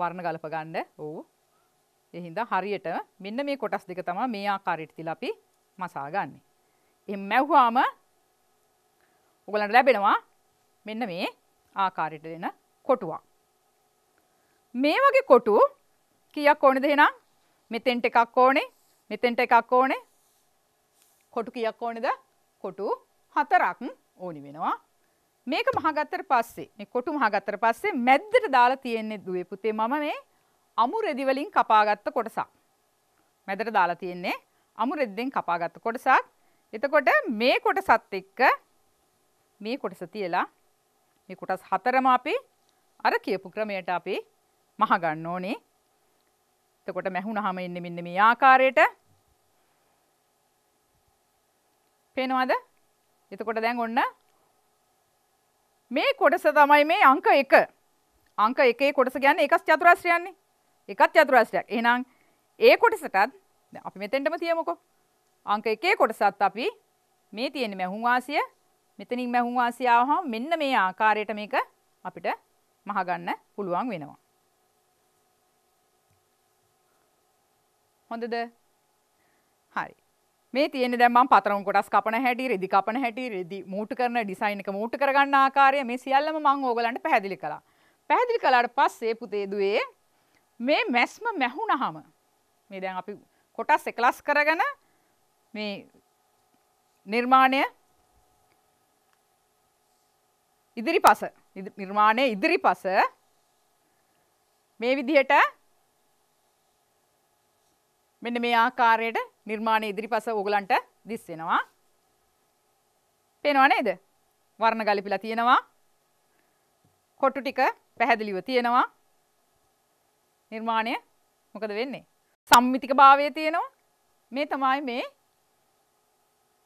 වර්ණ ගලප ගන්න. ඔව්. ඒ හින්දා හරියට මෙන්න මේ කොටස් දෙක තමයි මේ ආකාරයට තියලා අපි මසා ගන්නෙ. එහෙම මැව්වාම ඔයගලන්ට ලැබෙනවා මෙන්න මේ ආකාරයට දෙන කොටුවක්. මේ වගේ කොටු කීයක් ඕනේද එහෙනම්? මෙතෙන්ට එකක් ඕනේ, මෙතෙන්ට එකක් ඕනේ. කොටු කීයක් ඕනේද? කොටු හතරක් ඕනි වෙනවා. මේක මහගත්තර පස්සේ මේ කොටු මහගත්තර පස්සේ මැද්දට දාලා තියෙන්නේ දුවේ පුතේ මම මේ අමු රෙදි වලින් කපාගත්ත කොටසක්. මැදට දාලා තියෙන්නේ අමු රෙද්දෙන් කපාගත්ත කොටසක්. එතකොට මේ කොටසත් එක්ක මේ කොටස තියලා මේ කොටස් හතරම අපි අර කියපු ක්‍රමයට අපි මහ ගන්න ඕනේ. එතකොට මැහුණාම එන්නේ මෙන්න මේ ආකාරයට. පේනවද? එතකොට දැන් ඔන්න මේ කොටස තමයි මේ අංක 1. අංක 1 කොටස කියන්නේ එකස් චතුරාස්‍රයන්නේ. එකත් චතුරාස්‍රයක්. එහෙනම් ඒ කොටසටත් අපි මෙතෙන්ටම තියමුකෝ. අංක 1 කොටසත් අපි මේ තියෙන මැහුම් වාසිය මෙතනින් මැහුම් වාසිය ආවහම මෙන්න මේ ආකාරයට මේක අපිට මහ ගන්න පුළුවන් වෙනවා. හොඳද? හරි. මේ තියෙන දැන් මම පතරම් කොටස් කපන හැටි, රෙදි කපන හැටි, රෙදි මූට් කරන ඩිසයින් එක මූට් කරගන්න ආකාරය මේ සියල්ලම මම ඕගලන්ට පැහැදිලි කළා. පැහැදිලි කළාට පස්සේ පුතේ දුවේ මේ මැස්ම මැහුණහම මේ දැන් අපි කොටස් එකලස් කරගෙන මේ නිර්මාණය ඉදිරිපස නිර්මාණය ඉදිරිපස මේ විදිහට මෙන්න මේ ආකාරයට නිර්මාණය ඉදිරිපස ඕගලන්ට දිස් වෙනවා. පේනවා නේද? වර්ණ ගලපිලා තියෙනවා. කොටු ටික පැහැදිලිව තියෙනවා. නිර්මාණය මොකද වෙන්නේ? සම්මිතික භාවය තියෙනවා. මේ තමයි මේ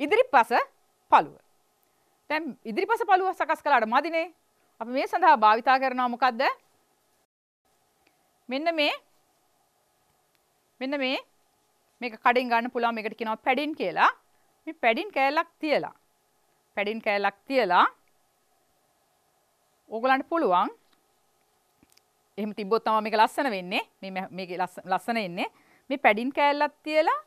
ඉදිරිපස පළුව. දැන් ඉදිරිපස පළුව සකස් කළාට මදිනේ. අපි මේ සඳහා භාවිතා කරනවා මොකද්ද? මෙන්න මේ මෙන්න මේ මේක කඩින් ගන්න පුළුවන් මේකට කියනවා පැඩින් කියලා. මේ පැඩින් කෑල්ලක් තියලා. පැඩින් කෑල්ලක් තියලා ඕගලන්ට පුළුවන් එහෙම තිබ්බොත් තමයි මේක ලස්සන වෙන්නේ. මේ මේක ලස්සන එන්නේ. මේ පැඩින් කෑල්ලක් තියලා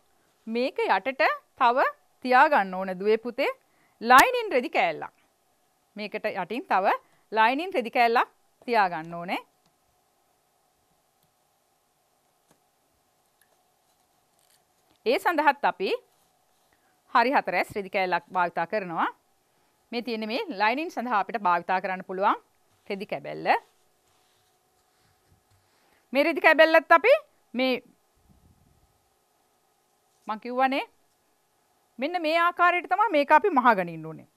මේක යටට තව තියාගන්න ඕන දුවේ පුතේ ලයිනින් රෙදි කෑල්ලක්. මේකට යටින් තව ලයිනින් රෙදි කෑල්ලක් තියාගන්න ඕනේ. ඒ සඳහත් අපි හරි හතරැස් රෙදිකැලක් භාවිතා කරනවා. මේ තියෙන මේ ලයිනින් සඳහා අපිට භාවිතා කරන්න පුළුවන් රෙදි කැබැල්ල. මේ රෙදි කැබැල්ලත් අපි මේ මං කිව්වනේ මෙන්න මේ ආකාරයට තමයි මේක අපි මහගනින්න ඕනේ.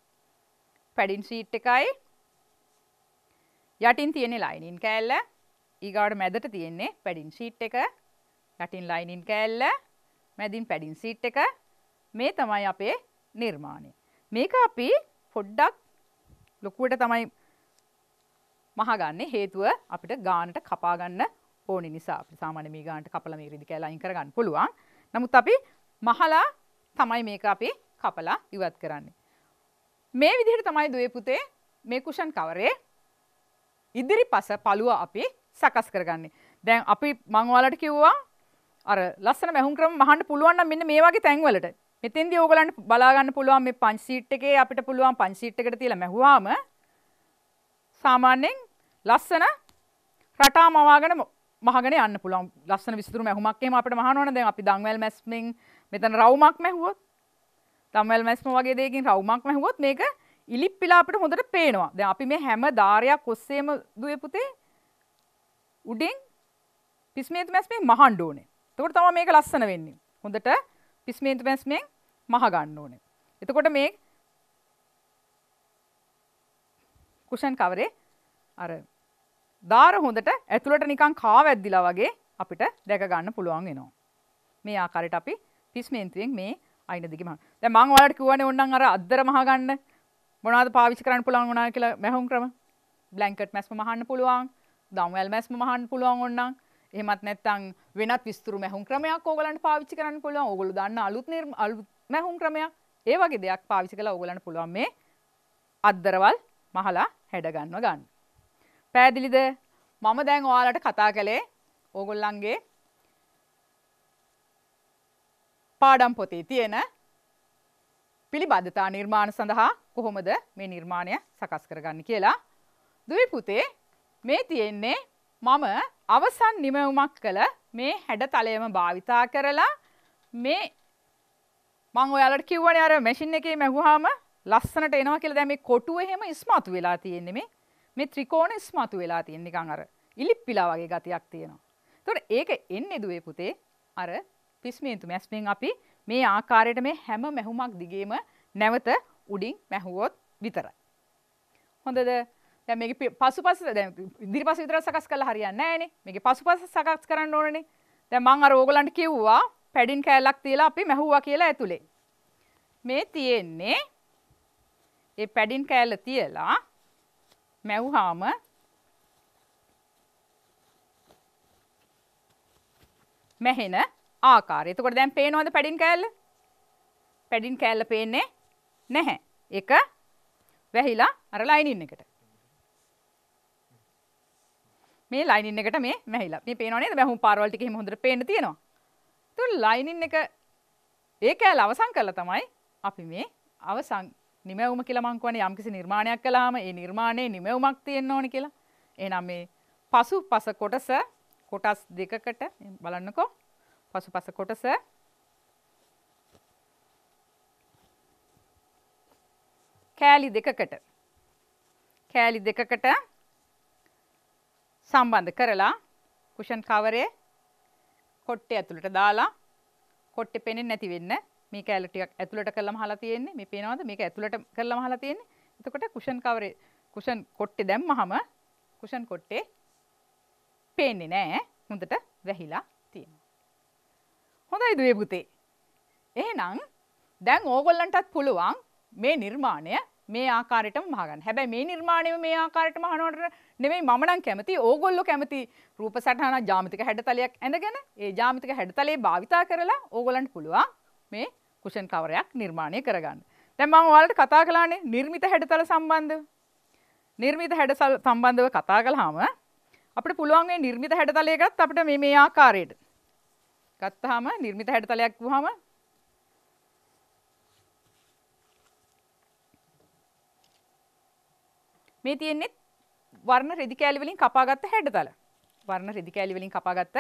පැඩින් සීට් එකයි යටින් තියෙන ලයිනින් කෑල්ල ඊගාවට මැදට තියෙන්නේ පැඩින් සීට් එක යටින් ලයිනින් කෑල්ල මැදින් පැඩින් සීට් එක මේ තමයි අපේ නිර්මාණය. මේක අපි පොඩ්ඩක් ලොකුවට තමයි මහගන්නේ හේතුව අපිට ගානට කපාගන්න ඕනි නිසා අපි සාමාන්‍ය මේ ගානට කපලා මේ රිදි කැලයින් කරගන්න පුළුවන්. නමුත් අපි මහලා තමයි මේක අපි කපලා ඉවත් කරන්නේ. මේ විදිහට තමයි දුවේ පුතේ මේ කුෂන් කවරේ ඉදිරිපස පළුව අපි සකස් කරගන්නේ. දැන් අපි මං ඔයාලට කිව්වා අර ලස්සන මැහුම් ක්‍රම මහන්න පුළුවන් නම් මෙන්න මේ වගේ තැන්වලට. මෙතෙන්දී ඕගලන්ට බලා ගන්න පුළුවන් මේ පංච සීට් එකේ අපිට පුළුවන් පංච සීට් එකට තියලා මැහුවාම සාමාන්‍යයෙන් ලස්සන රටා මවාගෙන මහගෙන යන්න පුළුවන්. ලස්සන විසිතුරු මැහුමක් එහෙම අපිට මහන්න ඕන. දැන් අපි දන්වැල් මැස්මෙන් මෙතන රවුමක් මැහුවොත් දන්වැල් මැස්ම වගේ දෙයකින් රවුමක් මැහුවොත් මේක ඉලිප්පිලා අපිට හොඳට පේනවා. දැන් අපි මේ හැම ධාරයක් ඔස්සේම දුවේ පුතේ උඩින් පිස්මේතු මැස්මෙන් මහන්න ඕනේ. එතකොට තමයි මේක ලස්සන වෙන්නේ. හොඳට පිස්මේන්තු මැස්මෙන් මහ ගන්න ඕනේ. එතකොට මේ කුෂන් කවරේ අර දාර හොඳට ඇතුළට නිකන් කාවැද්දිලා වගේ අපිට දැක ගන්න පුළුවන් වෙනවා. මේ ආකාරයට අපි පිස්මේන්තුවෙන් මේ අයින දිගේ මහන. දැන් මම ඔයාලට කියවනේ ඕනනම් අර අද්දර මහ ගන්න මොනවද පාවිච්චි කරන්න පුළුවන් වුණා කියලා මැහුම් ක්‍රම. බ්ලැන්කට් මැස්ම මහන්න පුළුවන්. දම්වැල් මැස්ම මහන්න පුළුවන් ඕනනම්. එහමත් නැත්තං වෙනත් විස්තුර මැහුම් ක්‍රමයක් ඕගලන්ට පාවිච්චි කරන්න පුළුවන් ඕගොලු දන්න අලුත් නිර්ම අලුත් මැහුම් ක්‍රමයක් ඒ වගේ දෙයක් පාවිච්චි කළා ඕගලන්ට පුළුවන් මේ අද්දරවල් මහලා හැඩගන්ව ගන්න. පැහැදිලිද? මම දැන් ඔයාලට කතා කළේ ඕගොල්ලන්ගේ පාඩම් පොතේ තියෙන පිළිබද්ධතා නිර්මාණ සඳහා කොහොමද මේ නිර්මාණය සකස් කරගන්න කියලා. දුවි පුතේ මේ තියෙන්නේ මම අවසන් නිමවුමක් කළ මේ හැඩ තලයම භාවිතා කරලා මේ මං ඔයාලට කිව්වනේ අර මැෂින් එකේ මැහුවාම ලස්සනට එනවා කියලා දැන් මේ කොටුව එහෙම ඉස්මතු වෙලා තියෙන්නේ මේ මේ ත්‍රිකෝණ ඉස්මතු වෙලා තියෙන නිකන් අර ඉලිප්පිලා වගේ ගතියක් තියෙනවා. එතකොට ඒක එන්නේ දුවේ පුතේ අර පිස්මේන්තු මැස්මෙන් අපි මේ ආකාරයට මේ හැම මැහුමක් දිගේම නැවත උඩින් මැහුවොත් විතරයි. හොඳද? දැන් මේකේ පසුපස දැන් ඉදිරිපස විතරක් සකස් කරලා හරියන්නේ නැහනේ. මේකේ පසුපස සකස් කරන්න ඕනනේ. දැන් මම අර ඕගලන්ට කිව්වා පැඩින් කෑල්ලක් තියලා අපි මැහුවා කියලා ඇතුලේ. මේ තියෙන්නේ ඒ පැඩින් කෑල්ල තියලා මැව්හාම මැහෙන ආකාරය. එතකොට දැන් පේනවද පැඩින් කෑල්ල? පැඩින් කෑල්ල පේන්නේ නැහැ. එක වැහිලා අර ලයිනින් එකට. මේ ලයිනින් එකට මේ මැහිලා. මේ පේනව නේද? බැහුම් පාරවල් ටික එහෙම හොඳට පේන්න තියෙනවා. ඒතකොට ලයිනින් එක ඒකෑල අවසන් කරලා තමයි අපි මේ අවසන් නිමැවුම කියලා මං කියන්නේ යම්කිසි නිර්මාණයක් කළාම ඒ නිර්මාණයේ නිමැවුමක් තියෙන්න ඕනේ කියලා. එහෙනම් මේ පසුපස කොටස කොටස් දෙකකට බලන්නකෝ. පසුපස කොටස කෑලි දෙකකට කෑලි දෙකකට සම්බන්ධ කරලා කුෂන් කවරේ කොට්ටේ ඇතුළට දාලා කොට්ටේ පෙනෙන්නේ නැති වෙන්න මේ කෑල්ල ටිකක් ඇතුළට කරලම හලා තියෙන්නේ මේ පේනවද මේක ඇතුළට කරලම හලා තියෙන්නේ එතකොට කුෂන් කවරේ කුෂන් කොට්ටේ දැම්මහම කුෂන් කොට්ටේ පේන්නේ නැහැ හොඳට වැහිලා තියෙනවා හොඳයි දුවේ පුතේ එහෙනම් දැන් ඕගොල්ලන්ටත් පුළුවන් මේ නිර්මාණය මේ ආකාරයටම මහගන්න. හැබැයි මේ නිර්මාණයම මේ ආකාරයටම අහනවට නෙමෙයි මම නම් කැමති ඕගොල්ලෝ කැමති රූප සටහන ජාමිතික හැඩතලයක් ඇඳගෙන ඒ ජාමිතික හැඩතලේ භාවිතා කරලා ඕගොල්ලන්ට පුළුවන් මේ කුෂන් කවරයක් නිර්මාණය කරගන්න. දැන් මම ඔයාලට කතා කළානේ නිර්මිත හැඩතල සම්බන්ධව. නිර්මිත හැඩතල සම්බන්ධව කතා කළාම අපිට පුළුවන් මේ නිර්මිත හැඩතලයකට අපිට මේ මේ ආකාරයට ගත්තාම නිර්මිත හැඩතලයක් වුවාම මේ තියෙන්නේ වර්ණ රෙදි කෑලි වලින් කපාගත්ත හැඩතල. වර්ණ රෙදි කෑලි වලින් කපාගත්ත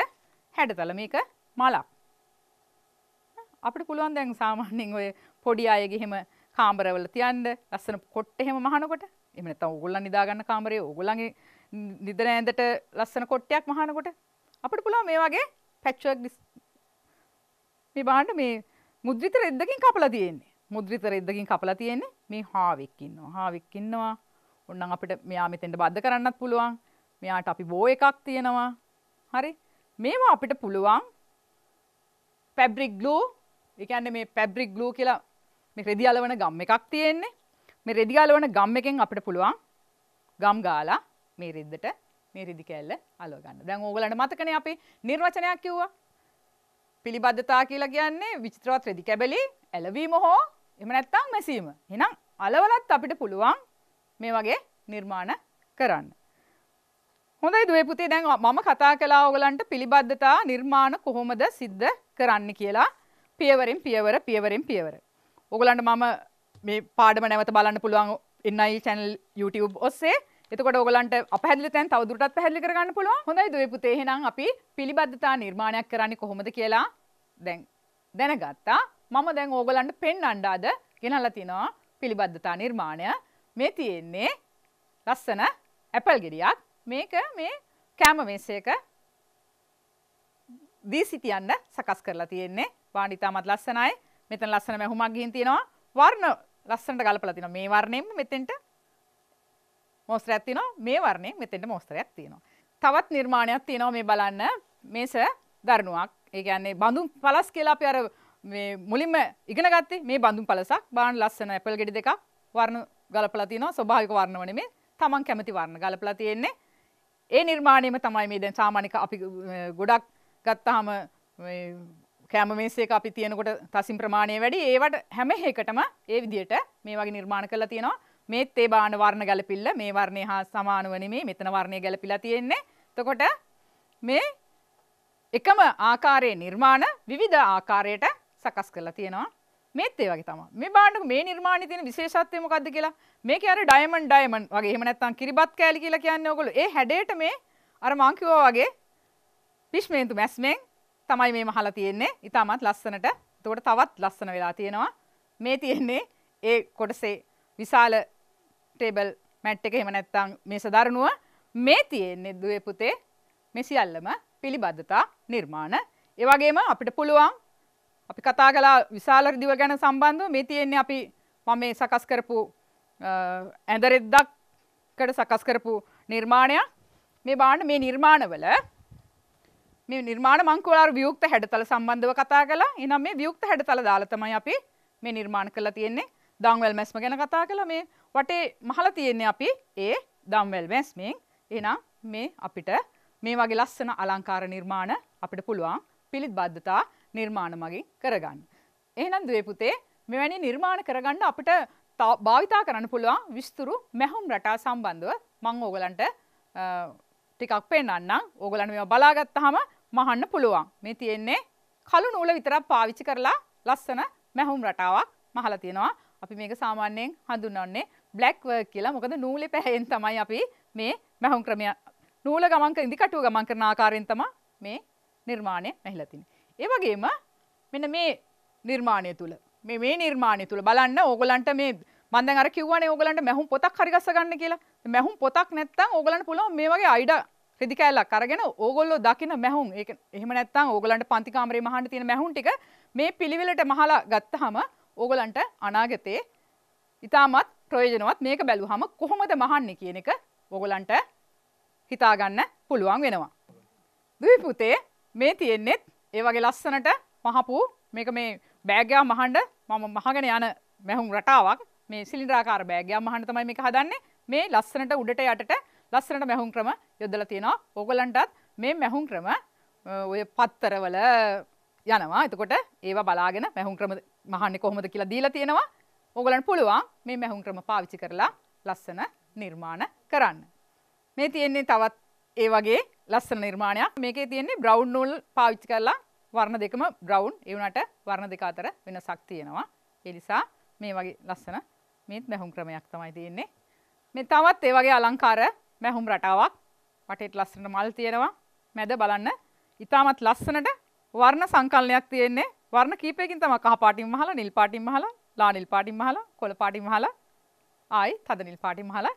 හැඩතල. මේක මලක්. අපිට පුළුවන් දැන් සාමාන්‍යයෙන් ඔය පොඩි අයගේ හැම කාමරවල තියන්න ලස්සන කොට්ට හැම මහනකොට. එහෙම නැත්නම් ඕගොල්ලන් නිදා ගන්න කාමරේ ඕගොල්ලන්ගේ නිදන ඇඳට ලස්සන කොට්ටයක් මහනකොට අපිට පුළුවන් මේ වගේ පැච් වර්ක් මේ බලන්න මේ මුද්‍රිත රෙද්දකින් කපලා තියෙන්නේ. මුද්‍රිත රෙද්දකින් කපලා තියෙන්නේ මේ හාවෙක් ඉන්නවා. හාවෙක් ඉන්නවා. ඔන්නන් අපිට මෙයා මෙතෙන්ට බද්ධ කරන්නත් පුළුවන් මෙයාට අපි බෝ එකක් තියෙනවා හරි මේවා අපිට පුළුවන් පැබ්‍රික් ග්ලූ එකන්න මේ පැබ්‍රික් ග්ලූ කියලා මේ රෙදි අලවන ගම් එකක් තියෙන්නේ මේ රෙදි අලවන ගම් එකෙන් අපිට පුළුවන් ගම් ගාලා මේ රෙද්දට මේ රෙදි කැල්ල අලවගන්න දැන් ඕගලන්ට මතකනේ අපි නිර්වචනයක් කිව්වා පිළිබද්ධතා කියලා කියන්නේ විචිත්‍රවත් රෙදි කැබලි ඇලවීම හෝ එහෙම නැත්නම් මැසීම එහෙනම් අලවලත් අපිට පුළුවන් මේ වගේ නිර්මාණ කරන්න. හොඳයි දුවේ පුතේ දැන් මම කතා කළා ඔයගලන්ට පිළිබද්ධතා නිර්මාණ කොහොමද සිද්ධ කරන්න කියලා පියවරෙන් පියවර පියවරෙන් පියවර. ඔයගලන්ට මම මේ පාඩම නැවත බලන්න පුළුවන් NI channel YouTube ඔස්සේ. එතකොට ඔයගලන්ට අපහැදිලි තැන් තවදුරටත් පැහැදිලි කරගන්න පුළුවන්. හොඳයි දුවේ පුතේ එහෙනම් අපි පිළිබද්ධතා නිර්මාණයක් කරන්නේ කොහොමද කියලා දැන් දැනගත්තා. මම දැන් ඕගලන්ට පෙන්වන්න අද ගෙනල්ලා තිනවා පිළිබද්ධතා නිර්මාණය. මේ තියෙන්නේ ලස්සන ඇපල් ගෙඩියක්. මේක මේ කෑම මේසයක දී සිටියන්න සකස් කරලා තියෙන්නේ. වාණ ඉතාමත් ලස්සනයි. මෙතන ලස්සන මැහුමක් ගිහින් තියෙනවා. වර්ණ ලස්සනට ගලපලා තියෙනවා. මේ වර්ණයෙන්ම මෙතෙන්ට මෝස්තරයක් තියෙනවා. මේ වර්ණයෙන් මෙතෙන්ට මෝස්තරයක් තියෙනවා. තවත් නිර්මාණයක් තියෙනවා මේ බලන්න. මේස දරණුවක්. ඒ කියන්නේ බඳුන් පළස් කියලා අපි අර මේ මුලින්ම ඉගෙන ගත්තේ මේ බඳුන් පළසක්. බාන ලස්සන ඇපල් ගෙඩි දෙකක් වර්ණ ගලපලා තියෙනවා ස්වභාවික වර්ණ නෙමෙයි තමන් කැමති වර්ණ ගලපලා තියෙන්නේ. ඒ නිර්මාණයම තමයි මේ දැන් සාමානික අපි ගොඩක් ගත්තාම මේ කෑම මේසයක අපි තියෙනකොට තසින් ප්‍රමාණය වැඩි. ඒවට හැම එකටම ඒ විදිහට මේ වගේ නිර්මාණ කරලා තියෙනවා. මේත් ඒ බාන වර්ණ ගැලපිල්ල මේ වර්ණය හා සමානව නෙමෙයි මෙතන වර්ණය ගැලපිලා තියෙන්නේ. එතකොට මේ එකම ආකාරයේ නිර්මාණ විවිධ ආකාරයට සකස් කරලා තියෙනවා. මේත් ඒ වගේ තමයි. මේ බලන්නකො මේ නිර්මාණයේ තියෙන විශේෂත්වය මොකද්ද කියලා. මේකේ අර ඩයමන්ඩ් ඩයමන්ඩ් වගේ එහෙම නැත්නම් කිරිබත් කෑලි කියලා කියන්නේ ඕගොල්ලෝ. ඒ හැඩයට මේ අර මං කිව්වා වගේ පිස්මේන්තු මැස්මෙන් තමයි මේ මහලා තියෙන්නේ. ඊටමත් ලස්සනට. එතකොට තවත් ලස්සන වෙලා තියෙනවා. මේ තියෙන්නේ ඒ කොටසේ විශාල ටේබල් මැට් එක එහෙම නැත්නම් මේ සදරනුව මේ තියෙන්නේ දුවේ පුතේ මේ සියල්ලම පිළිබද්ධතා නිර්මාණ. ඒ වගේම අපිට පුළුවන් අපි කතා කලා විශාල දිව ගැන සම්බන්ධව මේ තියෙන්නේ අපි මම මේ සකස් කරපු ඇඳරෙද්දක්කට සකස් කරපු නිර්මාණයක් මේ බාන්න මේ නිර්මාණවල මේ නිර්මාණ මංකවලාර වියුක්ත හැඩතල සම්බන්ධව කතා කලා එනම් මේ වියුක්ත හැඩතල දාලා තමයි අපි මේ නිර්මාණ කරලා තියෙන්නේ දම්වැල් මැස්ම ගැන කතා කළා මේ වටේ මහලා තියෙන්නේ අපි ඒ දම්වැල් මැස්මෙන් එහෙනම් මේ අපිට මේ වගේ ලස්සන අලංකාර නිර්මාණ අපිට පුළුවන් පිළිත් බද්ධතා නිර්මාණ මගින් කරගන්න. එහෙනම් දුවේ පුතේ මෙවැනි නිර්මාණ කරගන්න අපිට භාවිතා කරන්න පුළුවන් විස්තුරු මැහුම් රටා සම්බන්ධව මං ඕගලන්ට ටිකක් පෙන්වන්නම්. ඕගලන් මේවා බලාගත්තාම මහන්න පුළුවන්. මේ තියෙන්නේ කළු නූල විතරක් පාවිච්චි කරලා ලස්සන මැහුම් රටාවක් මහලා තියෙනවා. අපි මේක සාමාන්‍යයෙන් හඳුන්වන්නේ බ්ලැක් වර්ක් කියලා. මොකද නූලේ පැහැයෙන් තමයි අපි මේ මැහුම් ක්‍රමය නූල ගමන් කරන ඉදිකටුව ගමන් කරන ආකාරයෙන් තමයි මේ නිර්මාණය මෙහිලා තින්නේ. ඒ වගේම මෙන්න මේ නිර්මාණය තුළ මේ මේ නිර්මාණය තුළ බලන්න ඕගලන්ට මේ මන්දන් අර කිව්වනේ ඕගලන්ට මැහුම් පොතක් හරි ගස්ස ගන්න කියලා. මැහුම් පොතක් නැත්තම් ඕගලන්ට පුළුවන් මේ වගේ අයිඩා රෙදි කෑල්ලක් අරගෙන ඕගොල්ලෝ දකින මැහුම් ඒක එහෙම නැත්තම් ඕගලන්ට පන්ති කාමරේ මහන්න තියෙන මැහුම් ටික මේ පිළිවෙලට මහලා ගත්තාම ඕගලන්ට අනාගතේ ඉතාමත් ප්‍රයෝජනවත් මේක බැලුවාම කොහොමද මහන්නේ කියන එක ඕගලන්ට හිතාගන්න පුළුවන් වෙනවා. දුවි පුතේ මේ තියෙන්නේ ඒ වගේ ලස්සනට මහපු මේක මේ බෑගයා මහන්ඩ මම මහගෙන යන මැහුම් රටාවක් මේ සිලින්ද්‍රාකාර බෑගයා මහන්ඩ තමයි මේක හදන්නේ මේ ලස්සනට උඩට යටට ලස්සනට මැහුම් ක්‍රම යොදල තියෙනවා ඕගලන්ටත් මේ මැහුම් ක්‍රම ඔය පත්තරවල යනවා එතකොට ඒවා බලාගෙන මැහුම් ක්‍රම මහන්නේ කොහොමද කියලා දීලා තියෙනවා ඕගලන් පුළුවන් මේ මැහුම් ක්‍රම පාවිච්චි කරලා ලස්සන නිර්මාණ කරන්න. මේ තියෙන්නේ තවත් ඒ වගේ ලස්සන නිර්මාණයක් මේකේ තියෙන්නේ බ්‍රවුන් නූල් පාවිච්චි කරලා වර්ණ දෙකම බ්‍රවුන් ඒ වුණාට වර්ණ දෙක අතර වෙනසක් තියෙනවා ඒ නිසා මේ වගේ ලස්සන මේ මැහුම් ක්‍රමයක් තමයි තියෙන්නේ මේ තවත් ඒ වගේ අලංකාර මැහුම් රටාවක් වටේට ලස්සන මල් තියෙනවා මැද බලන්න ඉතාමත් ලස්සනට වර්ණ සංකල්නයක් තියෙන්නේ වර්ණ කීපයකින් තමයි කහ පාටින් මහලා නිල් පාටින් මහලා ලා නිල් පාටින් මහලා කොළ පාටින් මහලා ආයි තද නිල් පාටින් මහලා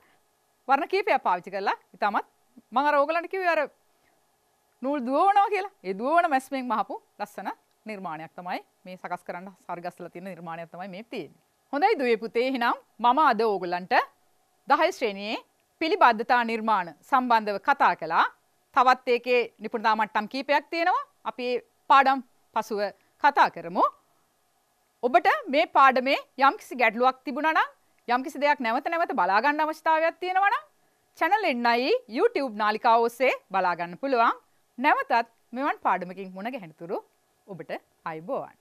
වර්ණ කීපයක් පාවිච්චි කරලා ඉතාමත් මම අර ඕගලන්ට කිව්වේ අර නූල් දුවනවා කියලා ඒ දුවන මැස්මෙන් මහපු ලස්සන නිර්මාණයක් තමයි මේ සකස් කරන්න සර්ගස්ල තියෙන නිර්මාණයක් තමයි මේ තියෙන්නේ. හොඳයි දුවේ පුතේ එහෙනම් මම අද ඕගොල්ලන්ට 10 ශ්‍රේණියේ පිළිබද්ධතා නිර්මාණ සම්බන්ධව කතා කළා. තවත් ඒකේ නිපුණතා මට්ටම් කීපයක් තියෙනවා. අපි ඒ පාඩම් පසුව කතා කරමු. ඔබට මේ පාඩමේ යම්කිසි ගැටලුවක් තිබුණා නම් යම්කිසි දෙයක් නැවත නැවත බලා ගන්න අවස්ථාවක් තියෙනවා නම් channel එකයි YouTube නාලිකාව ඔස්සේ බලා ගන්න පුළුවන්. නැවතත් මෙවන් පාඩමකින් මුණ ගැහෙනතුරු ඔබට අයිබෝවන්.